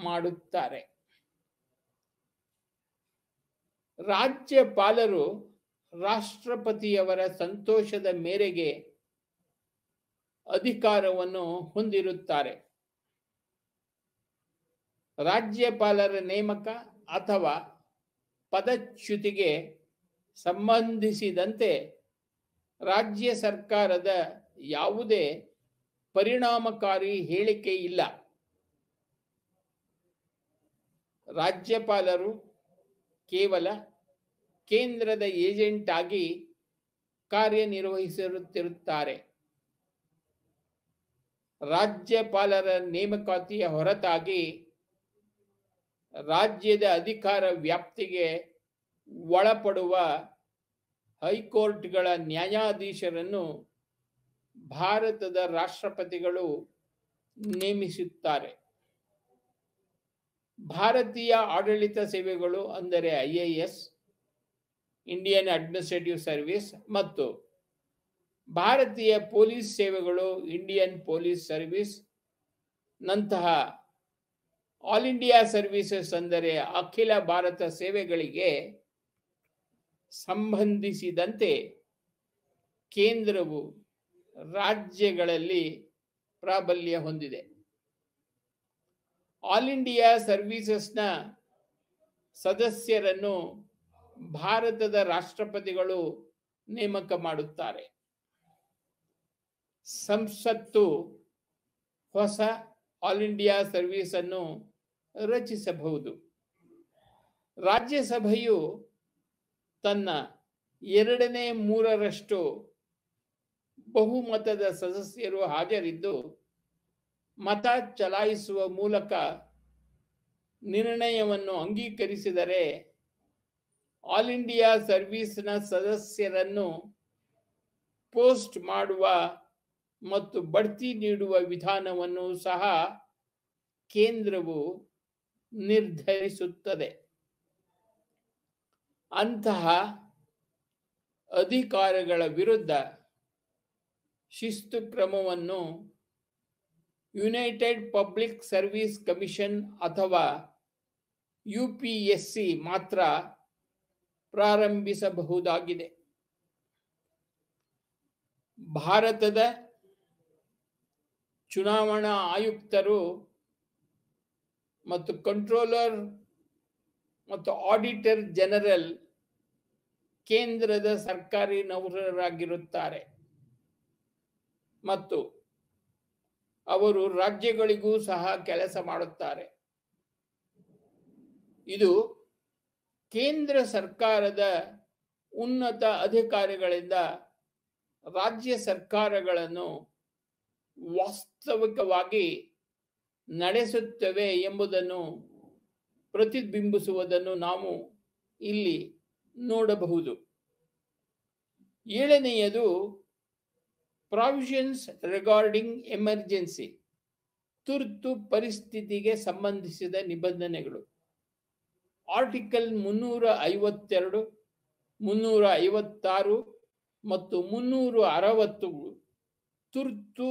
ಮಾಡುತ್ತಾರೆ ರಾಜ್ಯಪಾಲರು ರಾಷ್ಟ್ರಪತಿಯವರ ಸಂತೋಷದ ಮೇರೆಗೆ ಅಧಿಕಾರವನ್ನು ಹೊಂದಿರುತ್ತಾರೆ ರಾಜ್ಯಪಾಲರ ನೇಮಕ ಅಥವಾ ಪದಚ್ಯುತಿಗೆ ಸಂಬಂಧಿಸಿದಂತೆ ರಾಜ್ಯ ಸರ್ಕಾರದ ಯಾವುದೇ ಪರಿಣಾಮಕಾರಿ ಹೇಳಿಕೆ ಇಲ್ಲ ರಾಜ್ಯಪಾಲರು ಕೇವಲ ಕೇಂದ್ರದ ಏಜೆಂಟ್ ಆಗಿ ಕಾರ್ಯನಿರ್ವಹಿಸುತ್ತಿರುತ್ತಾರೆ ರಾಜ್ಯಪಾಲರ ನೇಮಕಾತಿಯ ಹೊರತಾಗಿ ರಾಜ್ಯದ ಅಧಿಕಾರ ವ್ಯಾಪ್ತಿಗೆ ಒಳಪಡುವ ಹೈಕೋರ್ಟ್ಗಳ ನ್ಯಾಯಾಧೀಶರನ್ನು ಭಾರತದ ರಾಷ್ಟ್ರಪತಿಗಳು ನೇಮಿಸುತ್ತಾರೆ ಭಾರತೀಯ ಆಡಳಿತ ಸೇವೆಗಳು ಅಂದರೆ I A S Indian administrative service ಮತ್ತು ಭಾರತೀಯ ಪೊಲೀಸ್ ಸೇವೆಗಳು ಇಂಡಿಯನ್ ಪೊಲೀಸ್ ಸರ್ವಿಸ್ ನಂತಹ ಆಲ್ ಇಂಡಿಯಾ ಸರ್ವಿಸಸ್ ಅಂದರೆ ಅಖಿಲ ಭಾರತ ಸೇವೆಗಳಿಗೆ ಸಂಬಂಧಿಸಿದಂತೆ ಕೇಂದ್ರವು ರಾಜ್ಯಗಳಲ್ಲಿ ಪ್ರಾಬಲ್ಯ ಹೊಂದಿದೆ ಆಲ್ ಇಂಡಿಯಾ ಸರ್ವೀಸಸ್ನ ಸದಸ್ಯರನ್ನು ಭಾರತದ ರಾಷ್ಟ್ರಪತಿಗಳು ನೇಮಕ ಮಾಡುತ್ತಾರೆ ಸಂಸತ್ತು ಹೊಸ ಆಲ್ ಇಂಡಿಯಾ ಅನ್ನು ರಚಿಸಬಹುದು ರಾಜ್ಯಸಭೆಯು ತನ್ನ ಎರಡನೇ ಮೂರರಷ್ಟು ಬಹುಮತದ ಸದಸ್ಯರು ಹಾಜರಿದ್ದು ಮತ ಚಲಾಯಿಸುವ ಮೂಲಕ ನಿರ್ಣಯವನ್ನು ಅಂಗೀಕರಿಸಿದರೆ ಆಲ್ ಇಂಡಿಯಾ ಸರ್ವೀಸ್ನ ಸದಸ್ಯರನ್ನು ಪೋಸ್ಟ್ ಮಾಡುವ ಮತ್ತು ಬಡ್ತಿ ನೀಡುವ ವಿಧಾನವನ್ನು ಸಹ ಕೇಂದ್ರವು ನಿರ್ಧರಿಸುತ್ತದೆ ಅಂತಹ ಅಧಿಕಾರಗಳ ವಿರುದ್ಧ ಶಿಸ್ತು ಕ್ರಮವನ್ನು ಯುನೈಟೆಡ್ ಪಬ್ಲಿಕ್ ಸರ್ವಿಸ್ ಕಮಿಷನ್ ಅಥವಾ ಯು ಪಿ ಎಸ್ ಸಿ ಮಾತ್ರ ಪ್ರಾರಂಭಿಸಬಹುದಾಗಿದೆ ಭಾರತದ ಚುನಾವಣಾ ಆಯುಕ್ತರು ಮತ್ತು ಕಂಟ್ರೋಲರ್ ಮತ್ತು ಆಡಿಟರ್ ಜನರಲ್ ಕೇಂದ್ರದ ಸರ್ಕಾರಿ ನೌಕರರಾಗಿರುತ್ತಾರೆ ಮತ್ತು ಅವರು ರಾಜ್ಯಗಳಿಗೂ ಸಹ ಕೆಲಸ ಮಾಡುತ್ತಾರೆ ಇದು ಕೇಂದ್ರ ಸರ್ಕಾರದ ಉನ್ನತ ಅಧಿಕಾರಿಗಳಿಂದ ರಾಜ್ಯ ಸರ್ಕಾರಗಳನ್ನು ವಾಸ್ತವಿಕವಾಗಿ ನಡೆಸುತ್ತವೆ ಎಂಬುದನ್ನು ಪ್ರತಿಬಿಂಬಿಸುವುದನ್ನು ನಾವು ಇಲ್ಲಿ ನೋಡಬಹುದು ಏಳನೆಯದು ಪ್ರಾವಿಷನ್ಸ್ ರೆಗಾರ್ಡಿಂಗ್ ಎಮರ್ಜೆನ್ಸಿ ತುರ್ತು ಪರಿಸ್ಥಿತಿಗೆ ಸಂಬಂಧಿಸಿದ ನಿಬಂಧನೆಗಳು ಆರ್ಟಿಕಲ್ ಮುನ್ನೂರ ಐವತ್ತೆರಡು ಮುನ್ನೂರ ಐವತ್ತಾರು ಮತ್ತು ಮುನ್ನೂರ ಅರವತ್ತು ತುರ್ತು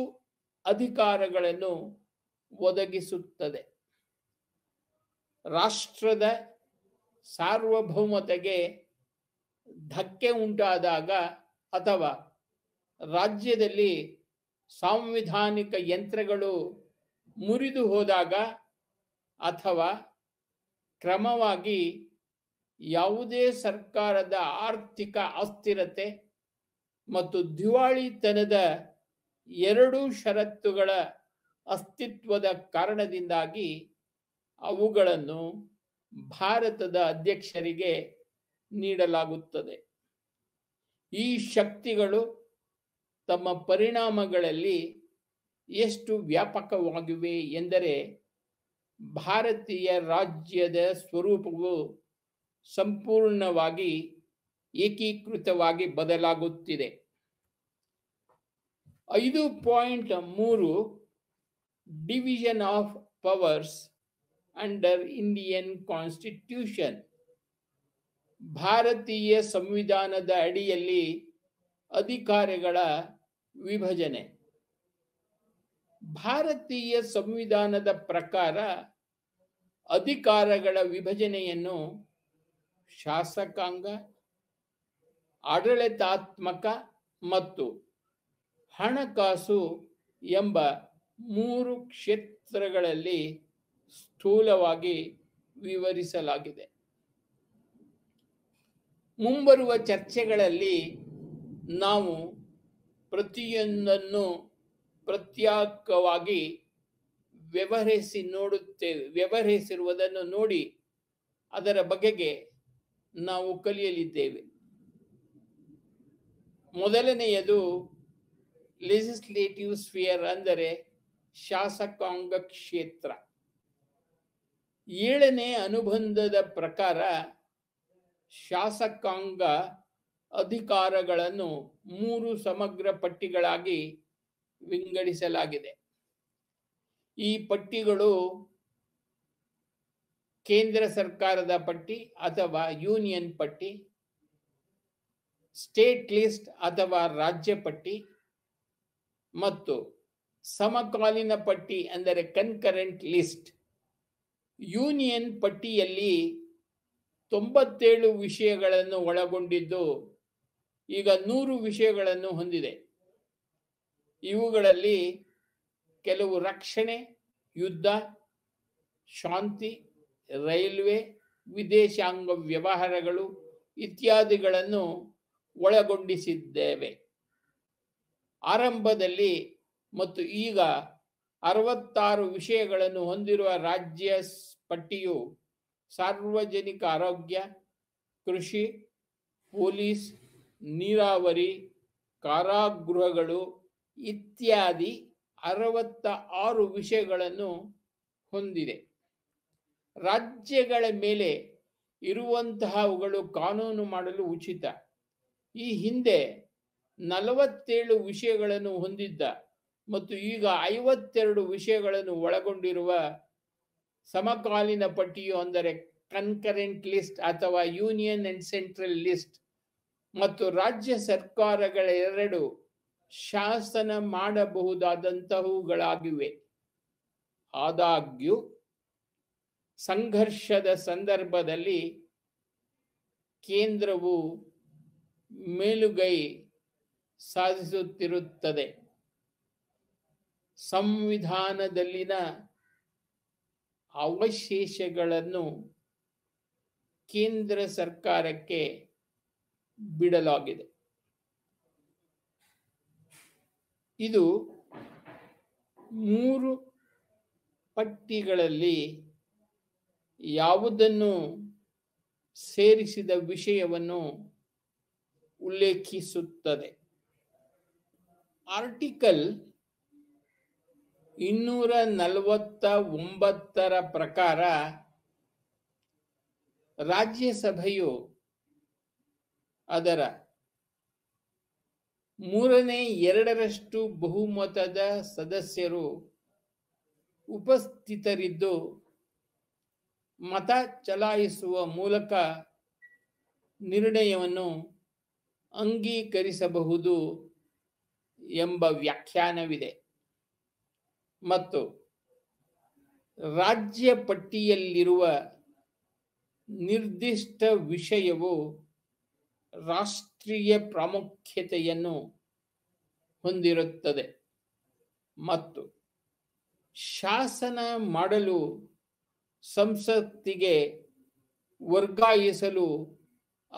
ಅಧಿಕಾರಗಳನ್ನು ಒದಗಿಸುತ್ತದೆ ರಾಷ್ಟ್ರದ ಸಾರ್ವಭೌಮತೆಗೆ ಧಕ್ಕೆ ಉಂಟಾದಾಗ ಅಥವಾ ರಾಜ್ಯದಲ್ಲಿ ಸಾಂವಿಧಾನಿಕ ಯಂತ್ರಗಳು ಮುರಿದು ಹೋದಾಗ ಅಥವಾ ಕ್ರಮವಾಗಿ ಯಾವುದೇ ಸರ್ಕಾರದ ಆರ್ಥಿಕ ಅಸ್ಥಿರತೆ ಮತ್ತು ದಿವಾಳಿತನದ ಎರಡೂ ಷರತ್ತುಗಳ ಅಸ್ತಿತ್ವದ ಕಾರಣದಿಂದಾಗಿ ಅವುಗಳನ್ನು ಭಾರತದ ಅಧ್ಯಕ್ಷರಿಗೆ ನೀಡಲಾಗುತ್ತದೆ ಈ ಶಕ್ತಿಗಳು ತಮ್ಮ ಪರಿಣಾಮಗಳಲ್ಲಿ ಎಷ್ಟು ವ್ಯಾಪಕವಾಗಿವೆ ಎಂದರೆ ಭಾರತೀಯ ರಾಜ್ಯದ ಸ್ವರೂಪವು ಸಂಪೂರ್ಣವಾಗಿ ಏಕೀಕೃತವಾಗಿ ಬದಲಾಗುತ್ತಿದೆ ಐದು ಪಾಯಿಂಟ್ ಮೂರು division of powers under Indian constitution ಭಾರತೀಯ ಸಂವಿಧಾನದ ಅಡಿಯಲ್ಲಿ ಅಧಿಕಾರಗಳ ವಿಭಜನೆ ಭಾರತೀಯ ಸಂವಿಧಾನದ ಪ್ರಕಾರ ಅಧಿಕಾರಗಳ ವಿಭಜನೆಯನ್ನು ಶಾಸಕಾಂಗ ಆಡಳಿತಾತ್ಮಕ ಮತ್ತು ಹಣಕಾಸು ಎಂಬ ಮೂರು ಕ್ಷೇತ್ರಗಳಲ್ಲಿ ಸ್ಥೂಲವಾಗಿ ವಿವರಿಸಲಾಗಿದೆ ಮುಂಬರುವ ಚರ್ಚೆಗಳಲ್ಲಿ ನಾವು ಪ್ರತಿಯೊಂದನ್ನು ಪ್ರತ್ಯೇಕವಾಗಿ ವ್ಯವಹರಿಸಿ ನೋಡುತ್ತೇವೆ ವ್ಯವಹರಿಸಿರುವುದನ್ನು ನೋಡಿ ಅದರ ಬಗೆಗೆ ನಾವು ಕಲಿಯಲಿದ್ದೇವೆ ಮೊದಲನೆಯದು ಲೆಜಿಸ್ಲೇಟಿವ್ ಸ್ಫಿಯರ್ ಅಂದರೆ ಶಾಸಕಾಂಗ ಕ್ಷೇತ್ರ ಏಳನೇ ಅನುಬಂಧದ ಪ್ರಕಾರ ಶಾಸಕಾಂಗ ಅಧಿಕಾರಗಳನ್ನು ಮೂರು ಸಮಗ್ರ ಪಟ್ಟಿಗಳಾಗಿ ವಿಂಗಡಿಸಲಾಗಿದೆ ಈ ಪಟ್ಟಿಗಳು ಕೇಂದ್ರ ಸರ್ಕಾರದ ಪಟ್ಟಿ ಅಥವಾ ಯೂನಿಯನ್ ಪಟ್ಟಿ ಸ್ಟೇಟ್ ಲಿಸ್ಟ್ ಅಥವಾ ರಾಜ್ಯ ಪಟ್ಟಿ ಮತ್ತು ಸಮಕಾಲೀನ ಪಟ್ಟಿ ಅಂದರೆ ಕನ್ಕರೆಂಟ್ ಲಿಸ್ಟ್ ಯೂನಿಯನ್ ಪಟ್ಟಿಯಲ್ಲಿ ತೊಂಬತ್ತೇಳು ವಿಷಯಗಳನ್ನು ಒಳಗೊಂಡಿದ್ದು ಈಗ ನೂರು ವಿಷಯಗಳನ್ನು ಹೊಂದಿದೆ ಇವುಗಳಲ್ಲಿ ಕೆಲವು ರಕ್ಷಣೆ ಯುದ್ಧ ಶಾಂತಿ ರೈಲ್ವೆ ವಿದೇಶಾಂಗ ವ್ಯವಹಾರಗಳು ಇತ್ಯಾದಿಗಳನ್ನು ಒಳಗೊಂಡಿಸಿದ್ದೇವೆ ಆರಂಭದಲ್ಲಿ ಮತ್ತು ಈಗ ಅರವತ್ತಾರು ವಿಷಯಗಳನ್ನು ಹೊಂದಿರುವ ರಾಜ್ಯ ಪಟ್ಟಿಯು ಸಾರ್ವಜನಿಕ ಆರೋಗ್ಯ ಕೃಷಿ ಪೊಲೀಸ್ ನೀರಾವರಿ ಕಾರಾಗೃಹಗಳು ಇತ್ಯಾದಿ ಅರವತ್ತ ಆರು ವಿಷಯಗಳನ್ನು ಹೊಂದಿದೆ ರಾಜ್ಯಗಳ ಮೇಲೆ ಇರುವಂತಹವುಗಳು ಕಾನೂನು ಮಾಡಲು ಉಚಿತ ಈ ಹಿಂದೆ ನಲವತ್ತೇಳು ವಿಷಯಗಳನ್ನು ಹೊಂದಿದ್ದ ಮತ್ತು ಈಗ ಐವತ್ತೆರಡು ವಿಷಯಗಳನ್ನು ಒಳಗೊಂಡಿರುವ ಸಮಕಾಲೀನ ಪಟ್ಟಿಯು ಅಂದರೆ ಕನ್ಕರೆಂಟ್ ಲಿಸ್ಟ್ ಅಥವಾ ಯೂನಿಯನ್ ಅಂಡ್ ಸೆಂಟ್ರಲ್ ಲಿಸ್ಟ್ ಮತ್ತು ರಾಜ್ಯ ಸರ್ಕಾರಗಳ ಎರಡು ಶಾಸನ ಮಾಡಬಹುದಾದಂತಹವುಗಳಾಗಿವೆ ಆದಾಗ್ಯೂ ಸಂಘರ್ಷದ ಸಂದರ್ಭದಲ್ಲಿ ಕೇಂದ್ರವು ಮೇಲುಗೈ ಸಾಧಿಸುತ್ತಿರುತ್ತದೆ ಸಂವಿಧಾನದಲ್ಲಿನ ಅವಶೇಷಗಳನ್ನು ಕೇಂದ್ರ ಸರ್ಕಾರಕ್ಕೆ ಬಿಡಲಾಗಿದೆ ಇದು ಮೂರು ಪಟ್ಟಿಗಳಲ್ಲಿ ಯಾವುದನ್ನು ಸೇರಿಸಿದ ವಿಷಯವನ್ನು ಉಲ್ಲೇಖಿಸುತ್ತದೆ ಆರ್ಟಿಕಲ್ ಇನ್ನೂರ ನಲವತ್ತ ಒಂಬತ್ತರ ಪ್ರಕಾರ ರಾಜ್ಯಸಭೆಯು ಅದರ ಮೂರನೇ ಎರಡರಷ್ಟು ಬಹುಮತದ ಸದಸ್ಯರು ಉಪಸ್ಥಿತರಿದ್ದು ಮತ ಚಲಾಯಿಸುವ ಮೂಲಕ ನಿರ್ಣಯವನ್ನು ಅಂಗೀಕರಿಸಬಹುದು ಎಂಬ ವ್ಯಾಖ್ಯಾನವಿದೆ ಮತ್ತು ರಾಜ್ಯ ಪಟ್ಟಿಯಲ್ಲಿರುವ ನಿರ್ದಿಷ್ಟ ವಿಷಯವು ರಾಷ್ಟ್ರೀಯ ಪ್ರಾಮುಖ್ಯತೆಯನ್ನು ಹೊಂದಿರುತ್ತದೆ ಮತ್ತು ಶಾಸನ ಮಾಡಲು ಸಂಸತ್ತಿಗೆ ವರ್ಗಾಯಿಸಲು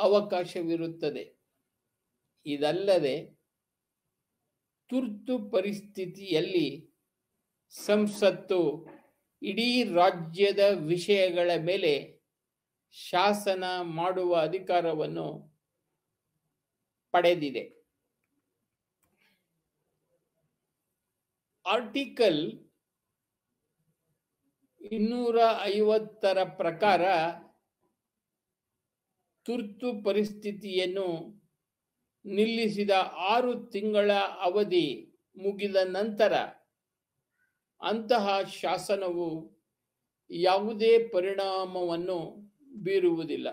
ಅವಕಾಶವಿರುತ್ತದೆ ಇದಲ್ಲದೆ ತುರ್ತು ಪರಿಸ್ಥಿತಿಯಲ್ಲಿ ಸಂಸತ್ತು ಇಡೀ ರಾಜ್ಯದ ವಿಷಯಗಳ ಮೇಲೆ ಶಾಸನ ಮಾಡುವ ಅಧಿಕಾರವನ್ನು ಪಡೆದಿದೆ ಆರ್ಟಿಕಲ್ ಇನ್ನೂರ ಐವತ್ತರ ಪ್ರಕಾರ ತುರ್ತು ಪರಿಸ್ಥಿತಿಯನ್ನು ನಿಲ್ಲಿಸಿದ ಆರು ತಿಂಗಳ ಅವಧಿ ಮುಗಿದ ನಂತರ ಅಂತಹ ಶಾಸನವು ಯಾವುದೇ ಪರಿಣಾಮವನ್ನು ಬೀರುವುದಿಲ್ಲ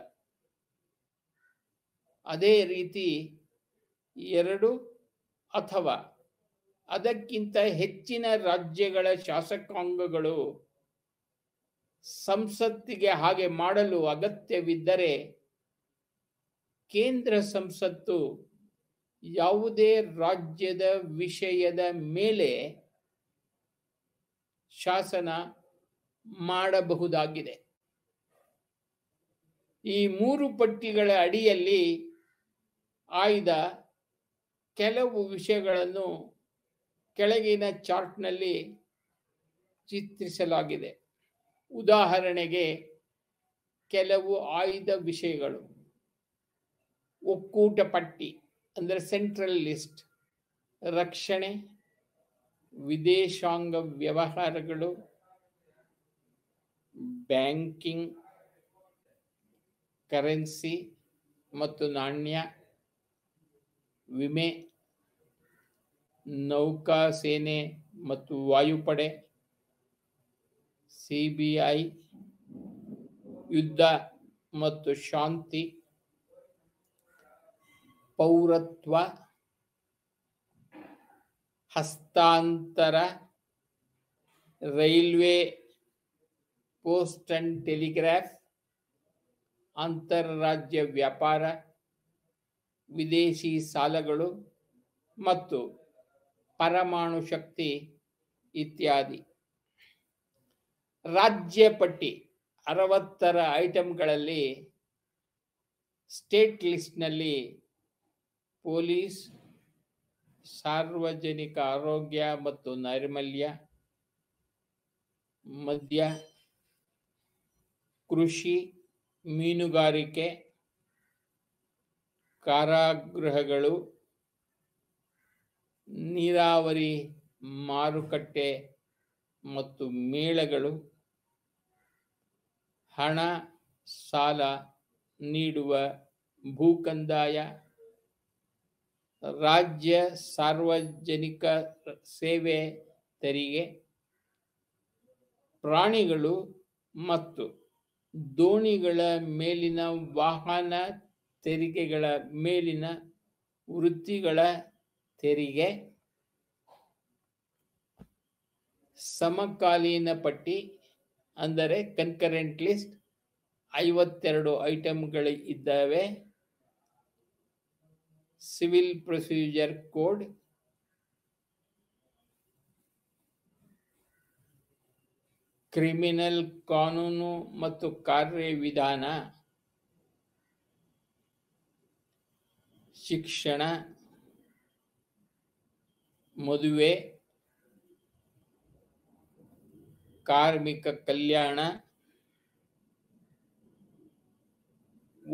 ಅದೇ ರೀತಿ ಎರಡು ಅಥವಾ ಅದಕ್ಕಿಂತ ಹೆಚ್ಚಿನ ರಾಜ್ಯಗಳ ಶಾಸಕಾಂಗಗಳು ಸಂಸತ್ತಿಗೆ ಹಾಗೆ ಮಾಡಲು ಅಗತ್ಯವಿದ್ದರೆ ಕೇಂದ್ರ ಸಂಸತ್ತು ಯಾವುದೇ ರಾಜ್ಯದ ವಿಷಯದ ಮೇಲೆ ಶಾಸನ ಮಾಡಬಹುದಾಗಿದೆ ಈ ಮೂರು ಪಟ್ಟಿಗಳ ಅಡಿಯಲ್ಲಿ ಆಯ್ದ ಕೆಲವು ವಿಷಯಗಳನ್ನು ಕೆಳಗಿನ ಚಾರ್ಟ್ನಲ್ಲಿ ಚಿತ್ರಿಸಲಾಗಿದೆ ಉದಾಹರಣೆಗೆ ಕೆಲವು ಆಯ್ದ ವಿಷಯಗಳು ಒಕ್ಕೂಟ ಪಟ್ಟಿ ಅಂದರೆ ಸೆಂಟ್ರಲ್ ಲಿಸ್ಟ್ ರಕ್ಷಣೆ ವಿದೇಶಾಂಗ ವ್ಯವಹಾರಗಳು ಬ್ಯಾಂಕಿಂಗ್ ಕರೆನ್ಸಿ ಮತ್ತು ನಾಣ್ಯ ವಿಮೆ ನೌಕಾ ಸೇನೆ ಮತ್ತು ವಾಯುಪಡೆ ಸಿ ಬಿ ಐ ಯುದ್ಧ ಮತ್ತು ಶಾಂತಿ ಪೌರತ್ವ ಹಸ್ತಾಂತರ ರೈಲ್ವೆ ಪೋಸ್ಟ್ ಅಂಡ್ ಟೆಲಿಗ್ರಾಫ್ ಅಂತರರಾಜ್ಯ ವ್ಯಾಪಾರ ವಿದೇಶಿ ಸಾಲಗಳು ಮತ್ತು ಪರಮಾಣು ಶಕ್ತಿ ಇತ್ಯಾದಿ ರಾಜ್ಯ ಪಟ್ಟಿ ಅರವತ್ತರ ಐಟಮ್ಗಳಲ್ಲಿ ಸ್ಟೇಟ್ ಲಿಸ್ಟ್ನಲ್ಲಿ ಪೊಲೀಸ್ ಸಾರ್ವಜನಿಕ ಆರೋಗ್ಯ ಮತ್ತು ನೈರ್ಮಲ್ಯ ಮದ್ಯ ಕೃಷಿ ಮೀನುಗಾರಿಕೆ ಕಾರಾಗೃಹಗಳು ನೀರಾವರಿ ಮಾರುಕಟ್ಟೆ ಮತ್ತು ಮೇಳಗಳು ಹಣ ಸಾಲ ನೀಡುವ ಭೂಕಂದಾಯ ರಾಜ್ಯ ಸಾರ್ವಜನಿಕ ಸೇವೆ ತೆರಿಗೆ ಪ್ರಾಣಿಗಳು ಮತ್ತು ದೋಣಿಗಳ ಮೇಲಿನ ವಾಹನ ತೆರಿಗೆಗಳ ಮೇಲಿನ ವೃತ್ತಿಗಳ ತೆರಿಗೆ ಸಮಕಾಲೀನ ಪಟ್ಟಿ ಅಂದರೆ ಕನ್ಕರೆಂಟ್ ಲಿಸ್ಟ್ ಐವತ್ತೆರಡು ಐಟಮ್ಗಳು ಇದ್ದಾವೆ Civil Procedure Code. ಕ್ರಿಮಿನಲ್ ಕಾನೂನು ಮತ್ತು ಕಾರ್ಯವಿಧಾನ ಶಿಕ್ಷಣ ಮದುವೆ ಕಾರ್ಮಿಕ ಕಲ್ಯಾಣ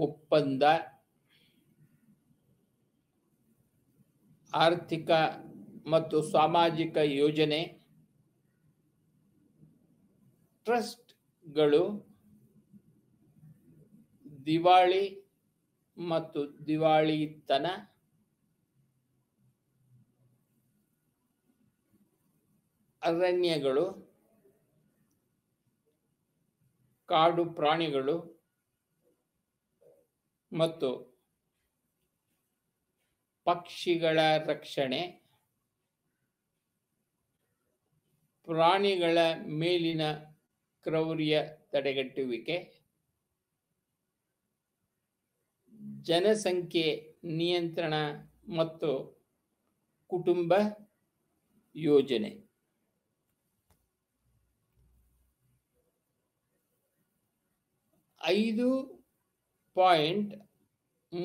ಒಪ್ಪಂದ ಆರ್ಥಿಕ ಮತ್ತು ಸಾಮಾಜಿಕ ಯೋಜನೆ ಟ್ರಸ್ಟ್ಗಳು ದಿವಾಳಿ ಮತ್ತು ದಿವಾಳಿತನ ಅರಣ್ಯಗಳು ಕಾಡು ಪ್ರಾಣಿಗಳು ಮತ್ತು ಪಕ್ಷಿಗಳ ರಕ್ಷಣೆ ಪ್ರಾಣಿಗಳ ಮೇಲಿನ ಕ್ರೌರ್ಯ ತಡೆಗಟ್ಟುವಿಕೆ ಜನಸಂಖ್ಯೆ ನಿಯಂತ್ರಣ ಮತ್ತು ಕುಟುಂಬ ಯೋಜನೆ ಐದು ಪಾಯಿಂಟ್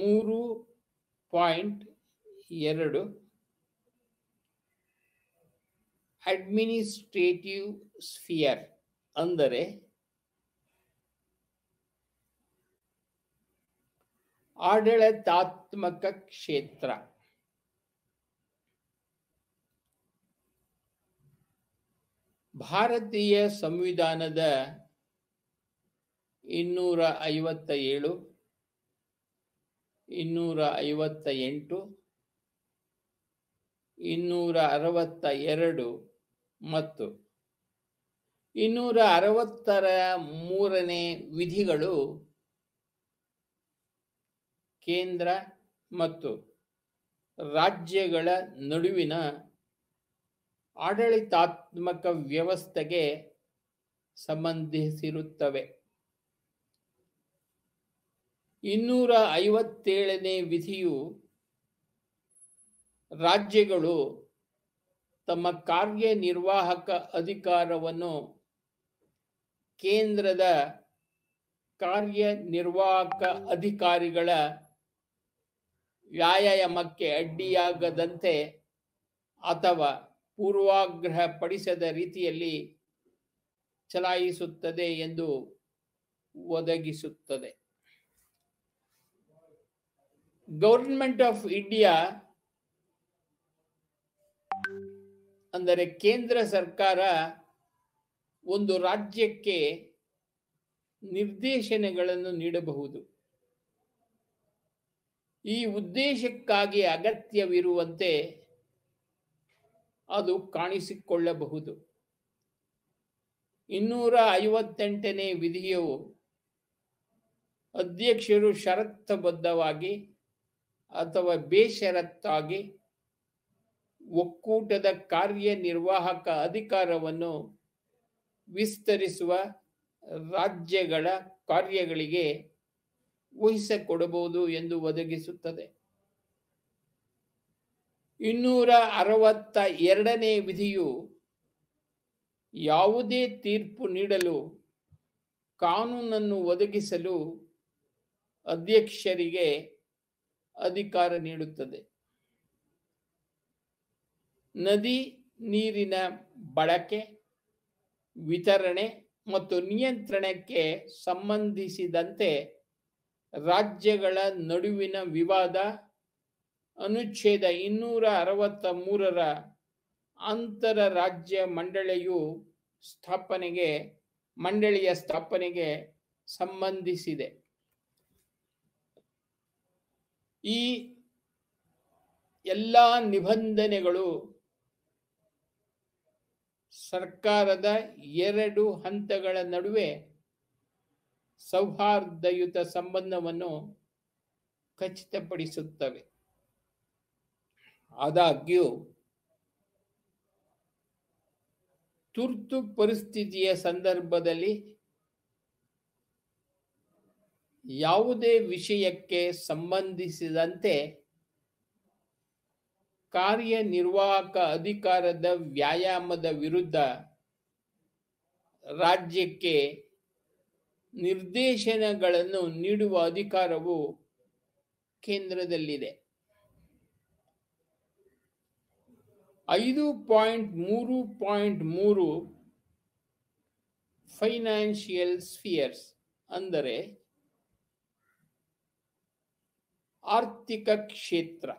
ಮೂರು ಪಾಯಿಂಟ್ ಎರಡು ಅಡ್ಮಿನಿಸ್ಟ್ರೇಟಿವ್ ಸ್ಫಿಯರ್ ಅಂದರೆ ಆಡಳಿತಾತ್ಮಕ ಕ್ಷೇತ್ರ ಭಾರತೀಯ ಸಂವಿಧಾನದ ಇನ್ನೂರ ಐವತ್ತ ಏಳು ಇನ್ನೂರ ಐವತ್ತ ಎಂಟು ಇನ್ನೂರ ಅರವತ್ತ ಎರಡು ಮತ್ತು ಇನ್ನೂರ ಅರವತ್ತರ ಮೂರನೇ ವಿಧಿಗಳು ಕೇಂದ್ರ ಮತ್ತು ರಾಜ್ಯಗಳ ನಡುವಿನ ಆಡಳಿತಾತ್ಮಕ ವ್ಯವಸ್ಥೆಗೆ ಸಂಬಂಧಿಸಿರುತ್ತವೆ ಇನ್ನೂರ ಐವತ್ತೇಳನೇ ವಿಧಿಯು ರಾಜ್ಯಗಳು ತಮ್ಮ ಕಾರ್ಯನಿರ್ವಾಹಕ ಅಧಿಕಾರವನ್ನು ಕೇಂದ್ರದ ಕಾರ್ಯನಿರ್ವಾಹಕ ಅಧಿಕಾರಿಗಳ ವ್ಯಾಯಾಮಕ್ಕೆ ಅಡ್ಡಿಯಾಗದಂತೆ ಅಥವಾ ಪೂರ್ವಾಗ್ರಹ ಪಡಿಸದ ರೀತಿಯಲ್ಲಿ ಚಲಾಯಿಸುತ್ತದೆ ಎಂದು ಒದಗಿಸುತ್ತದೆ ಗೌರ್ಮೆಂಟ್ ಆಫ್ ಇಂಡಿಯಾ ಅಂದರೆ ಕೇಂದ್ರ ಸರ್ಕಾರ ಒಂದು ರಾಜ್ಯಕ್ಕೆ ನಿರ್ದೇಶನಗಳನ್ನು ನೀಡಬಹುದು ಈ ಉದ್ದೇಶಕ್ಕಾಗಿ ಅಗತ್ಯವಿರುವಂತೆ ಅದು ಕಾಣಿಸಿಕೊಳ್ಳಬಹುದು ಇನ್ನೂರ ಐವತ್ತೆಂಟನೇ ವಿಧಿಯು ಅಧ್ಯಕ್ಷರು ಷರತ್ತಬದ್ಧವಾಗಿ ಅಥವಾ ಬೇಷರತ್ತಾಗಿ ಒಕ್ಕೂಟದ ಕಾರ್ಯನಿರ್ವಾಹಕ ಅಧಿಕಾರವನ್ನು ವಿಸ್ತರಿಸುವ ರಾಜ್ಯಗಳ ಕಾರ್ಯಗಳಿಗೆ ಊಹಿಸಿಕೊಡಬಹುದು ಎಂದು ಒದಗಿಸುತ್ತದೆ ಇನ್ನೂರ ಅರವತ್ತ ಎರಡನೇ ವಿಧಿಯು ಯಾವುದೇ ತೀರ್ಪು ನೀಡಲು ಕಾನೂನನ್ನು ಒದಗಿಸಲು ಅಧ್ಯಕ್ಷರಿಗೆ ಅಧಿಕಾರ ನೀಡುತ್ತದೆ ನದಿ ನೀರಿನ ಬಳಕೆ ವಿತರಣೆ ಮತ್ತು ನಿಯಂತ್ರಣಕ್ಕೆ ಸಂಬಂಧಿಸಿದಂತೆ ರಾಜ್ಯಗಳ ನಡುವಿನ ವಿವಾದ ಅನುಚ್ಛೇದ ಇನ್ನೂರ ಅರವತ್ತ ಮೂರರ ಅಂತರ ರಾಜ್ಯ ಮಂಡಳಿಯು ಸ್ಥಾಪನೆಗೆ ಮಂಡಳಿಯ ಸ್ಥಾಪನೆಗೆ ಸಂಬಂಧಿಸಿದೆ ಈ ಎಲ್ಲ ನಿಬಂಧನೆಗಳು ಸರ್ಕಾರದ ಎರಡು ಹಂತಗಳ ನಡುವೆ ಸೌಹಾರ್ದಯುತ ಸಂಬಂಧವನ್ನು ಖಚಿತಪಡಿಸುತ್ತವೆ ಆದಾಗ್ಯೂ ತುರ್ತು ಪರಿಸ್ಥಿತಿಯ ಸಂದರ್ಭದಲ್ಲಿ ಯಾವುದೇ ವಿಷಯಕ್ಕೆ ಸಂಬಂಧಿಸಿದಂತೆ ಕಾರ್ಯನಿರ್ವಾಹಕ ಅಧಿಕಾರದ ವ್ಯಾಯಾಮದ ವಿರುದ್ಧ ರಾಜ್ಯಕ್ಕೆ ನಿರ್ದೇಶನಗಳನ್ನು ನೀಡುವ ಅಧಿಕಾರವು ಕೇಂದ್ರದಲ್ಲಿದೆ ಐದು ಪಾಯಿಂಟ್ ಮೂರು ಪಾಯಿಂಟ್ ಮೂರು ಫೈನಾನ್ಷಿಯಲ್ ಸ್ಫಿಯರ್ಸ್ ಅಂದರೆ ಆರ್ಥಿಕ ಕ್ಷೇತ್ರ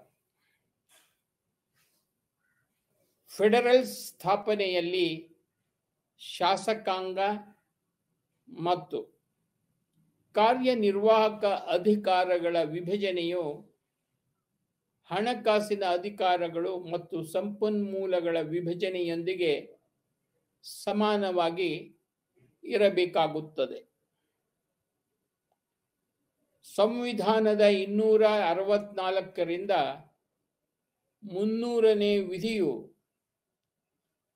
ಫೆಡರಲ್ ಸ್ಥಾಪನೆಯಲ್ಲಿ ಶಾಸಕಾಂಗ ಮತ್ತು ಕಾರ್ಯನಿರ್ವಾಹಕ ಅಧಿಕಾರಗಳ ವಿಭಜನೆಯು ಹಣಕಾಸಿನ ಅಧಿಕಾರಗಳು ಮತ್ತು ಸಂಪನ್ಮೂಲಗಳ ವಿಭಜನೆಯೊಂದಿಗೆ ಸಮಾನವಾಗಿ ಇರಬೇಕಾಗುತ್ತದೆ ಸಂವಿಧಾನದ ಇನ್ನೂರ ಅರವತ್ನಾಲ್ಕರಿಂದ ಮುನ್ನೂರನೇ ವಿಧಿಯು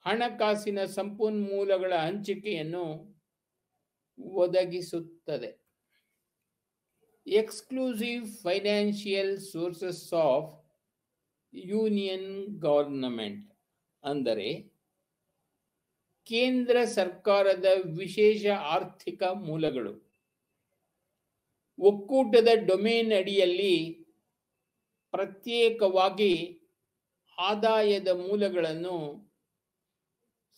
ಹಣಕಾಸಿನ ಸಂಪನ್ಮೂಲಗಳ ಹಂಚಿಕೆಯನ್ನು ಒದಗಿಸುತ್ತದೆ exclusive financial sources of union government ಅಂದರೆ ಕೇಂದ್ರ ಸರ್ಕಾರದ ವಿಶೇಷ ಆರ್ಥಿಕ ಮೂಲಗಳು ಒಕ್ಕೂಟದ ಡೊಮೇನ್ ಅಡಿಯಲ್ಲಿ ಪ್ರತ್ಯೇಕವಾಗಿ ಆದಾಯದ ಮೂಲಗಳನ್ನು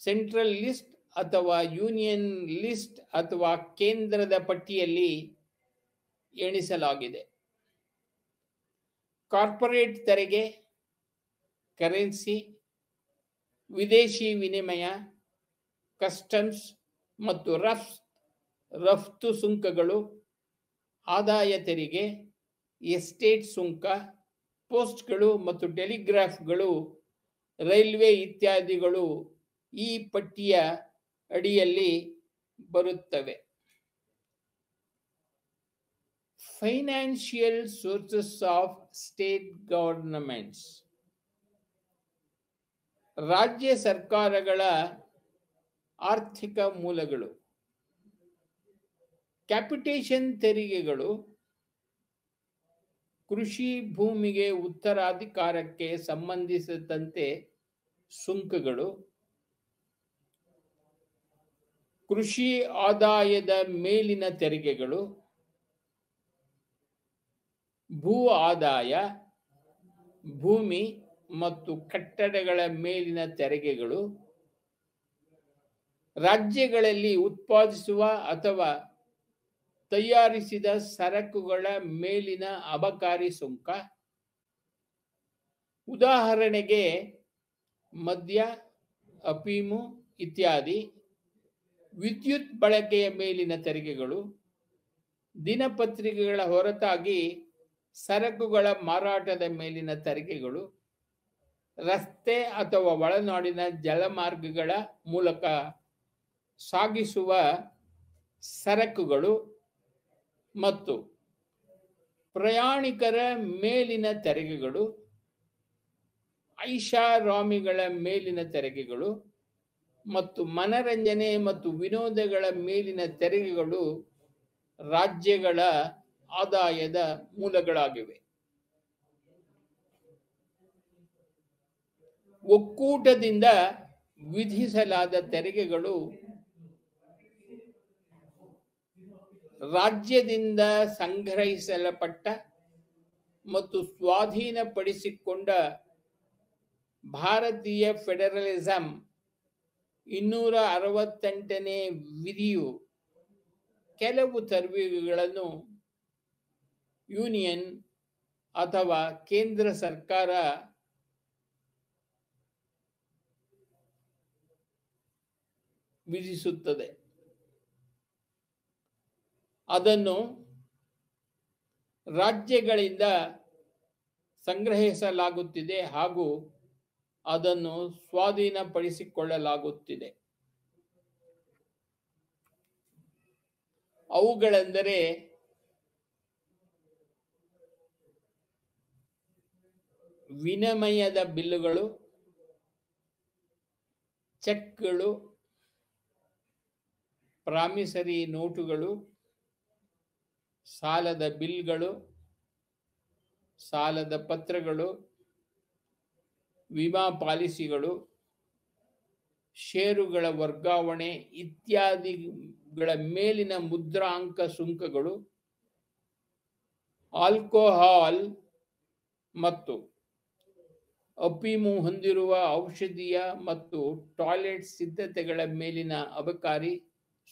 ಸೆಂಟ್ರಲ್ ಲಿಸ್ಟ್ ಅಥವಾ ಯೂನಿಯನ್ ಲಿಸ್ಟ್ ಅಥವಾ ಕೇಂದ್ರದ ಪಟ್ಟಿಯಲ್ಲಿ ಎಣಿಸಲಾಗಿದೆ ಕಾರ್ಪೊರೇಟ್ ತೆರಿಗೆ ಕರೆನ್ಸಿ ವಿದೇಶಿ ವಿನಿಮಯ ಕಸ್ಟಮ್ಸ್ ಮತ್ತು ರಫ್ ರಫ್ತು ಸುಂಕಗಳು ಆದಾಯ ತೆರಿಗೆ ಎಸ್ಟೇಟ್ ಸುಂಕ ಪೋಸ್ಟ್ಗಳು ಮತ್ತು ಟೆಲಿಗ್ರಾಫ್ಗಳು ರೈಲ್ವೆ ಇತ್ಯಾದಿಗಳು ಈ ಪಟ್ಟಿಯ ಅಡಿಯಲ್ಲಿ ಬರುತ್ತವೆ financial sources of state governments ರಾಜ್ಯ ಸರ್ಕಾರಗಳ ಆರ್ಥಿಕ ಮೂಲಗಳು ಕ್ಯಾಪಿಟೇಷನ್ ತೆರಿಗೆಗಳು ಕೃಷಿ ಭೂಮಿಗೆ ಉತ್ತರಾಧಿಕಾರಕ್ಕೆ ಸಂಬಂಧಿಸಿದಂತೆ ಸುಂಕಗಳು ಕೃಷಿ ಆದಾಯದ ಮೇಲಿನ ತೆರಿಗೆಗಳು ಭೂ ಆದಾಯ ಭೂಮಿ ಮತ್ತು ಕಟ್ಟಡಗಳ ಮೇಲಿನ ತೆರಿಗೆಗಳು ರಾಜ್ಯಗಳಲ್ಲಿ ಉತ್ಪಾದಿಸುವ ಅಥವಾ ತಯಾರಿಸಿದ ಸರಕುಗಳ ಮೇಲಿನ ಅಬಕಾರಿ ಸುಂಕ ಉದಾಹರಣೆಗೆ ಮದ್ಯ ಅಫೀಮು ಇತ್ಯಾದಿ ವಿದ್ಯುತ್ ಬಳಕೆಯ ಮೇಲಿನ ತೆರಿಗೆಗಳು ದಿನಪತ್ರಿಕೆಗಳ ಹೊರತಾಗಿ ಸರಕುಗಳ ಮಾರಾಟದ ಮೇಲಿನ ತೆರಿಗೆಗಳು ರಸ್ತೆ ಅಥವಾ ಒಳನಾಡಿನ ಜಲಮಾರ್ಗಗಳ ಮೂಲಕ ಸಾಗಿಸುವ ಸರಕುಗಳು ಮತ್ತು ಪ್ರಯಾಣಿಕರ ಮೇಲಿನ ತೆರಿಗೆಗಳು ಐಷಾರಾಮಿಗಳ ಮೇಲಿನ ತೆರಿಗೆಗಳು ಮತ್ತು ಮನರಂಜನೆ ಮತ್ತು ವಿನೋದಗಳ ಮೇಲಿನ ತೆರಿಗೆಗಳು ರಾಜ್ಯಗಳ ಆದಾಯದ ಮೂಲಗಳಾಗಿವೆ ಒಕ್ಕೂಟದಿಂದ ವಿಧಿಸಲಾದ ತೆರಿಗೆಗಳು ರಾಜ್ಯದಿಂದ ಸಂಗ್ರಹಿಸಲ್ಪಟ್ಟ ಮತ್ತು ಸ್ವಾಧೀನಪಡಿಸಿಕೊಂಡ ಭಾರತೀಯ ಫೆಡರಲಿಸಂ ಇನ್ನೂರ ಅರವತ್ತೆಂಟನೇ ವಿಧಿಯು ಕೆಲವು ತರಬೇತುಗಳನ್ನು ಯೂನಿಯನ್ ಅಥವಾ ಕೇಂದ್ರ ಸರ್ಕಾರ ವಿಧಿಸುತ್ತದೆ ಅದನ್ನು ರಾಜ್ಯಗಳಿಂದ ಸಂಗ್ರಹಿಸಲಾಗುತ್ತಿದೆ ಹಾಗೂ ಅದನ್ನು ಸ್ವಾಧೀನಪಡಿಸಿಕೊಳ್ಳಲಾಗುತ್ತಿದೆ ಅವುಗಳೆಂದರೆ ವಿನಿಮಯದ ಬಿಲ್ಲುಗಳು ಚೆಕ್ಗಳು ಪ್ರಾಮಿಸರಿ ನೋಟುಗಳು ಸಾಲದ ಬಿಲ್ಗಳು ಸಾಲದ ಪತ್ರಗಳು ವಿಮಾ ಪಾಲಿಸಿಗಳು ಷೇರುಗಳ ವರ್ಗಾವಣೆ ಇತ್ಯಾದಿಗಳ ಮೇಲಿನ ಮುದ್ರಾಂಕ ಸುಂಕಗಳು ಆಲ್ಕೋಹಾಲ್ ಮತ್ತು ಅಪೀಮು ಹೊಂದಿರುವ ಔಷಧೀಯ ಮತ್ತು ಟಾಯ್ಲೆಟ್ ಸಿದ್ಧತೆಗಳ ಮೇಲಿನ ಅಬಕಾರಿ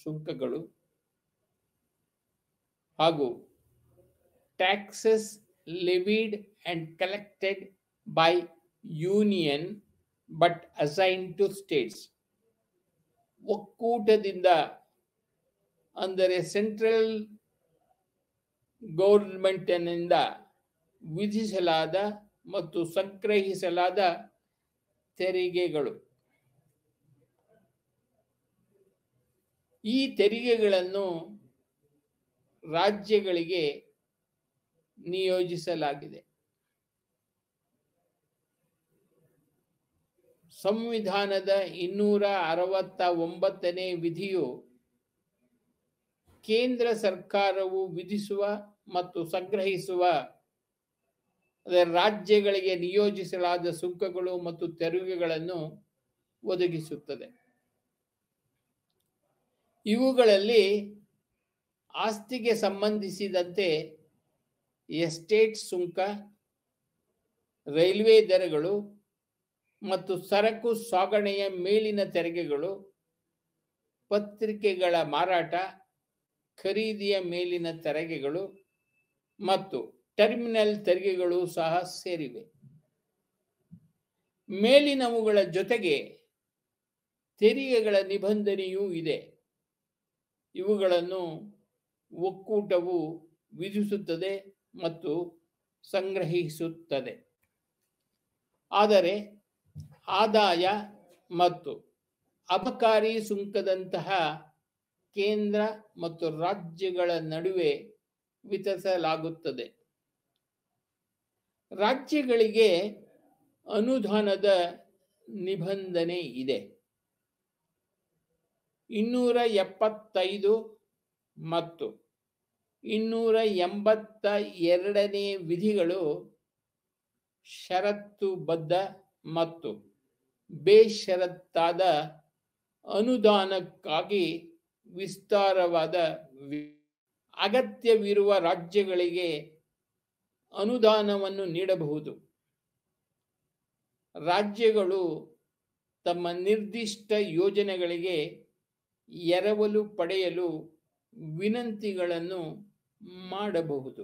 ಸುಂಕಗಳು ಹಾಗೂ taxes levied and collected by union but assign to states ಒಕ್ಕೂಟದಿಂದ ಅಂದರೆ ಸೆಂಟ್ರಲ್ ಗೌರ್ಮೆಂಟ್ನಿಂದ ವಿಧಿಸಲಾದ ಮತ್ತು ಸಂಗ್ರಹಿಸಲಾದ ತೆರಿಗೆಗಳು ಈ ತೆರಿಗೆಗಳನ್ನು ರಾಜ್ಯಗಳಿಗೆ ನಿಯೋಜಿಸಲಾಗಿದೆ ಸಂವಿಧಾನದ ಇನ್ನೂರ ಅರವತ್ತ ಒಂಬತ್ತನೇ ವಿಧಿಯು ಕೇಂದ್ರ ಸರ್ಕಾರವು ವಿಧಿಸುವ ಮತ್ತು ಸಂಗ್ರಹಿಸುವ ರಾಜ್ಯಗಳಿಗೆ ನಿಯೋಜಿಸಲಾದ ಸುಂಕಗಳು ಮತ್ತು ತೆರಿಗೆಗಳನ್ನು ಒದಗಿಸುತ್ತದೆ ಇವುಗಳಲ್ಲಿ ಆಸ್ತಿಗೆ ಸಂಬಂಧಿಸಿದಂತೆ ಎಸ್ಟೇಟ್ ಸುಂಕ ರೈಲ್ವೆ ದರಗಳು ಮತ್ತು ಸರಕು ಸಾಗಣೆಯ ಮೇಲಿನ ತೆರಿಗೆಗಳು ಪತ್ರಿಕೆಗಳ ಮಾರಾಟ ಖರೀದಿಯ ಮೇಲಿನ ತೆರಿಗೆಗಳು ಮತ್ತು ಟರ್ಮಿನಲ್ ತೆರಿಗೆಗಳು ಸಹ ಸೇರಿವೆ ಮೇಲಿನವುಗಳ ಜೊತೆಗೆ ತೆರಿಗೆಗಳ ನಿಬಂಧನೆಯೂ ಇದೆ ಇವುಗಳನ್ನು ಒಕ್ಕೂಟವು ವಿಧಿಸುತ್ತದೆ ಮತ್ತು ಸಂಗ್ರಹಿಸುತ್ತದೆ ಆದರೆ ಆದಾಯ ಮತ್ತು ಅಬಕಾರಿ ಸುಂಕದಂತಹ ಕೇಂದ್ರ ಮತ್ತು ರಾಜ್ಯಗಳ ನಡುವೆ ವಿತರಿಸಲಾಗುತ್ತದೆ ರಾಜ್ಯಗಳಿಗೆ ಅನುದಾನದ ನಿಬಂಧನೆ ಇದೆ ಇನ್ನೂರ ಎಪ್ಪತ್ತೈದು ಮತ್ತು ಇನ್ನೂರ ಎಂಬತ್ತ ಎರಡನೇ ವಿಧಿಗಳು ಷರತ್ತುಬದ್ಧ ಮತ್ತು ಬೇಷರತ್ತಾದ ಅನುದಾನಕ್ಕಾಗಿ ವಿಸ್ತಾರವಾದ ಅಗತ್ಯವಿರುವ ರಾಜ್ಯಗಳಿಗೆ ಅನುದಾನವನ್ನು ನೀಡಬಹುದು ರಾಜ್ಯಗಳು ತಮ್ಮ ನಿರ್ದಿಷ್ಟ ಯೋಜನೆಗಳಿಗೆ ಎರವಲು ಪಡೆಯಲು ವಿನಂತಿಗಳನ್ನು ಮಾಡಬಹುದು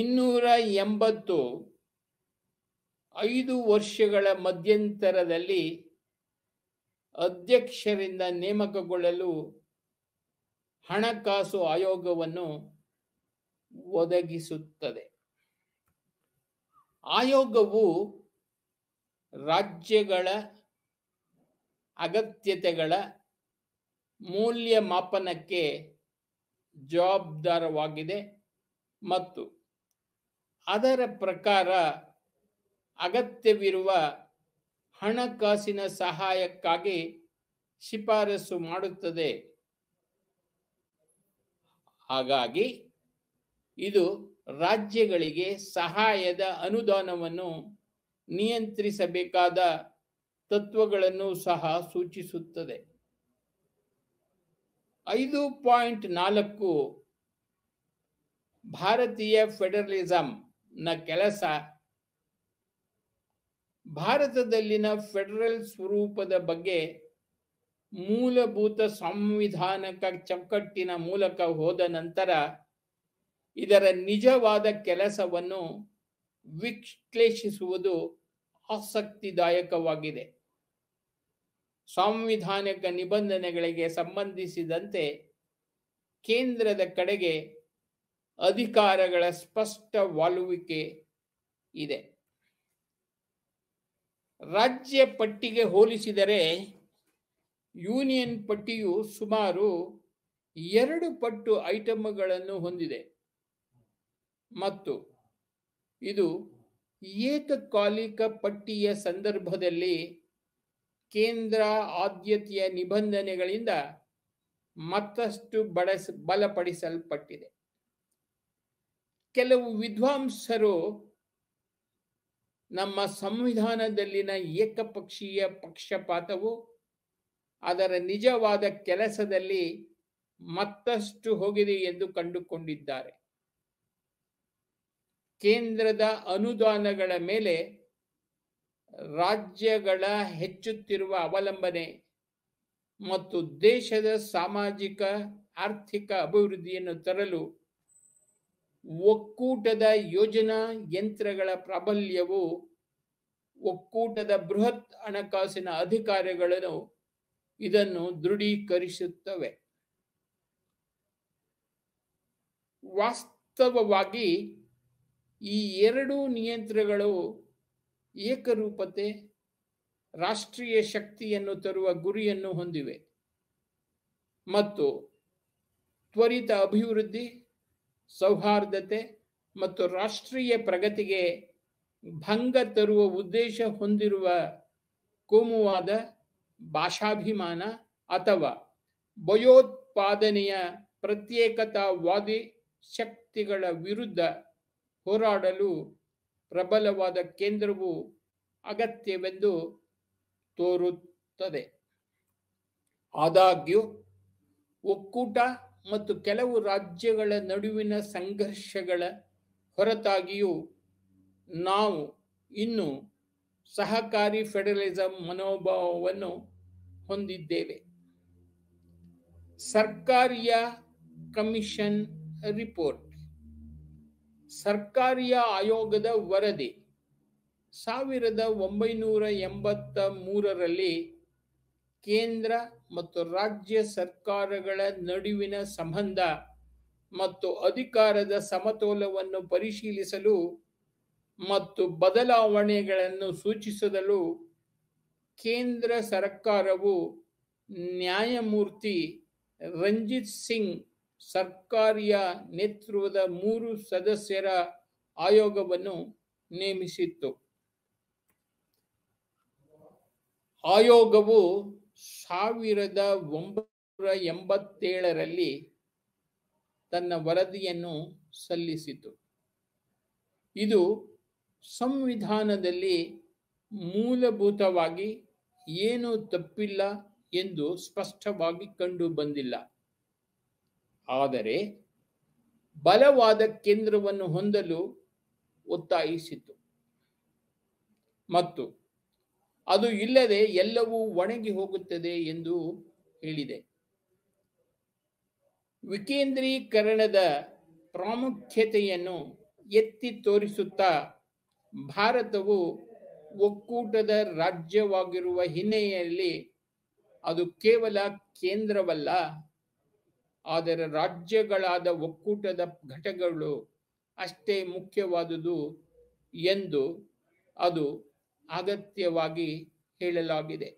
ಇನ್ನೂರ ಎಂಬತ್ತು ಐದು ವರ್ಷಗಳ ಮಧ್ಯಂತರದಲ್ಲಿ ಅಧ್ಯಕ್ಷರಿಂದ ನೇಮಕಗೊಳ್ಳಲು ಹಣಕಾಸು ಆಯೋಗವನ್ನು ಒದಗಿಸುತ್ತದೆ ಆಯೋಗವು ರಾಜ್ಯಗಳ ಅಗತ್ಯತೆಗಳ ಮೌಲ್ಯಮಾಪನಕ್ಕೆ ಜವಾಬ್ದಾರವಾಗಿದೆ ಮತ್ತು ಅದರ ಪ್ರಕಾರ ಅಗತ್ಯವಿರುವ ಹಣಕಾಸಿನ ಸಹಾಯಕ್ಕಾಗಿ ಶಿಫಾರಸು ಮಾಡುತ್ತದೆ ಹಾಗಾಗಿ ಇದು ರಾಜ್ಯಗಳಿಗೆ ಸಹಾಯದ ಅನುದಾನವನ್ನು ನಿಯಂತ್ರಿಸಬೇಕಾದ ತತ್ವಗಳನ್ನು ಸಹ ಸೂಚಿಸುತ್ತದೆ ಐದು ಪಾಯಿಂಟ್ ನಾಲ್ಕು ಭಾರತೀಯ ಫೆಡರಲಿಸಂನ ಕೆಲಸ ಭಾರತದಲ್ಲಿನ ಫೆಡರಲ್ ಸ್ವರೂಪದ ಬಗ್ಗೆ ಮೂಲಭೂತ ಸಂವಿಧಾನಕ ಚೌಕಟ್ಟಿನ ಮೂಲಕ ಹೋದ ನಂತರ ಇದರ ನಿಜವಾದ ಕೆಲಸವನ್ನು ವಿಶ್ಲೇಷಿಸುವುದು ಆಸಕ್ತಿದಾಯಕವಾಗಿದೆ ಸಾಂವಿಧಾನಿಕ ನಿಬಂಧನೆಗಳಿಗೆ ಸಂಬಂಧಿಸಿದಂತೆ ಕೇಂದ್ರದ ಕಡೆಗೆ ಅಧಿಕಾರಗಳ ಸ್ಪಷ್ಟ ವಾಲುವಿಕೆ ಇದೆ ರಾಜ್ಯ ಪಟ್ಟಿಗೆ ಹೋಲಿಸಿದರೆ ಯೂನಿಯನ್ ಪಟ್ಟಿಯು ಸುಮಾರು ಎರಡು ಪಟ್ಟು ಐಟಮ್ಗಳನ್ನು ಹೊಂದಿದೆ ಮತ್ತು ಇದು ಏಕಕಾಲಿಕ ಪಟ್ಟಿಯ ಸಂದರ್ಭದಲ್ಲಿ ಕೇಂದ್ರ ಆದ್ಯತೆಯ ನಿಬಂಧನೆಗಳಿಂದ ಮತ್ತಷ್ಟು ಬಡಸ್ ಬಲಪಡಿಸಲ್ಪಟ್ಟಿದೆ ಕೆಲವು ವಿದ್ವಾಂಸರು ನಮ್ಮ ಸಂವಿಧಾನದಲ್ಲಿನ ಏಕಪಕ್ಷೀಯ ಪಕ್ಷಪಾತವು ಅದರ ನಿಜವಾದ ಕೆಲಸದಲ್ಲಿ ಮತ್ತಷ್ಟು ಹೋಗಿದೆ ಎಂದು ಕಂಡುಕೊಂಡಿದ್ದಾರೆ ಕೇಂದ್ರದ ಅನುದಾನಗಳ ಮೇಲೆ ರಾಜ್ಯಗಳ ಹೆಚ್ಚುತ್ತಿರುವ ಅವಲಂಬನೆ ಮತ್ತು ದೇಶದ ಸಾಮಾಜಿಕ ಆರ್ಥಿಕ ಅಭಿವೃದ್ಧಿಯನ್ನು ತರಲು ಒಕ್ಕೂಟದ ಯೋಜನಾ ಯಂತ್ರಗಳ ಪ್ರಾಬಲ್ಯವು ಒಕ್ಕೂಟದ ಬೃಹತ್ ಹಣಕಾಸಿನ ಅಧಿಕಾರಿಗಳನ್ನು ಇದನ್ನು ದೃಢೀಕರಿಸುತ್ತವೆ ವಾಸ್ತವವಾಗಿ ಈ ಎರಡೂ ನಿಯಂತ್ರಗಳು ಏಕರೂಪತೆ ರಾಷ್ಟ್ರೀಯ ಶಕ್ತಿಯನ್ನು ತರುವ ಗುರಿಯನ್ನು ಹೊಂದಿವೆ ಮತ್ತು ತ್ವರಿತ ಅಭಿವೃದ್ಧಿ ಸೌಹಾರ್ದತೆ ಮತ್ತು ರಾಷ್ಟ್ರೀಯ ಪ್ರಗತಿಗೆ ಭಂಗ ತರುವ ಉದ್ದೇಶ ಹೊಂದಿರುವ ಕೋಮುವಾದ ಭಾಷಾಭಿಮಾನ ಅಥವಾ ಭಯೋತ್ಪಾದನೆಯ ಪ್ರತ್ಯೇಕತಾವಾದಿ ಶಕ್ತಿಗಳ ವಿರುದ್ಧ ಹೋರಾಡಲು ಪ್ರಬಲವಾದ ಕೇಂದ್ರವು ಅಗತ್ಯವೆಂದು ತೋರುತ್ತದೆ ಆದಾಗ್ಯೂ ಒಕ್ಕೂಟ ಮತ್ತು ಕೆಲವು ರಾಜ್ಯಗಳ ನಡುವಿನ ಸಂಘರ್ಷಗಳ ಹೊರತಾಗಿಯೂ ನಾವು ಇನ್ನು ಸಹಕಾರಿ ಫೆಡರಲಿಸಂ ಮನೋಭಾವವನ್ನು ಹೊಂದಿದ್ದೇವೆ ಸರ್ಕಾರಿಯ ಕಮಿಷನ್ ರಿಪೋರ್ಟ್ ಸರ್ಕಾರಿಯ ಆಯೋಗದ ವರದಿ ಸಾವಿರದ ಒಂಬೈನೂರ ಎಂಬತ್ತ ಮೂರರಲ್ಲಿ ಕೇಂದ್ರ ಮತ್ತು ರಾಜ್ಯ ಸರ್ಕಾರಗಳ ನಡುವಿನ ಸಂಬಂಧ ಮತ್ತು ಅಧಿಕಾರದ ಸಮತೋಲವನ್ನು ಪರಿಶೀಲಿಸಲು ಮತ್ತು ಬದಲಾವಣೆಗಳನ್ನು ಸೂಚಿಸಲು ಕೇಂದ್ರ ಸರ್ಕಾರವು ನ್ಯಾಯಮೂರ್ತಿ ರಂಜಿತ್ ಸಿಂಗ್ ಸರ್ಕಾರಿಯ ನೇತೃತ್ವದ ಮೂರು ಸದಸ್ಯರ ಆಯೋಗವನ್ನು ನೇಮಿಸಿತ್ತು ಆಯೋಗವು ಸಾವಿರದ ಒಂಬೈನೂರ ಎಂಬತ್ತೇಳರಲ್ಲಿ ತನ್ನ ವರದಿಯನ್ನು ಸಲ್ಲಿಸಿತು ಇದು ಸಂವಿಧಾನದಲ್ಲಿ ಮೂಲಭೂತವಾಗಿ ಏನು ತಪ್ಪಿಲ್ಲ ಎಂದು ಸ್ಪಷ್ಟವಾಗಿ ಕಂಡು ಬಂದಿಲ್ಲ ಆದರೆ ಬಲವಾದ ಕೇಂದ್ರವನ್ನು ಹೊಂದಲು ಒತ್ತಾಯಿಸಿತು ಮತ್ತು ಅದು ಇಲ್ಲದೆ ಎಲ್ಲವೂ ಒಣಗಿ ಹೋಗುತ್ತದೆ ಎಂದು ಹೇಳಿದೆ ವಿಕೇಂದ್ರೀಕರಣದ ಪ್ರಾಮುಖ್ಯತೆಯನ್ನು ಎತ್ತಿ ತೋರಿಸುತ್ತಾ ಭಾರತವು ಒಕ್ಕೂಟದ ರಾಜ್ಯವಾಗಿರುವ ಹಿನ್ನೆಲೆಯಲ್ಲಿ ಅದು ಕೇವಲ ಕೇಂದ್ರವಲ್ಲ ಆದರೆ ರಾಜ್ಯಗಳಾದ ಒಕ್ಕೂಟದ ಘಟಕಗಳು ಅಷ್ಟೇ ಮುಖ್ಯವಾದುದು ಎಂದು ಅದು ಅಗತ್ಯವಾಗಿ ಹೇಳಲಾಗಿದೆ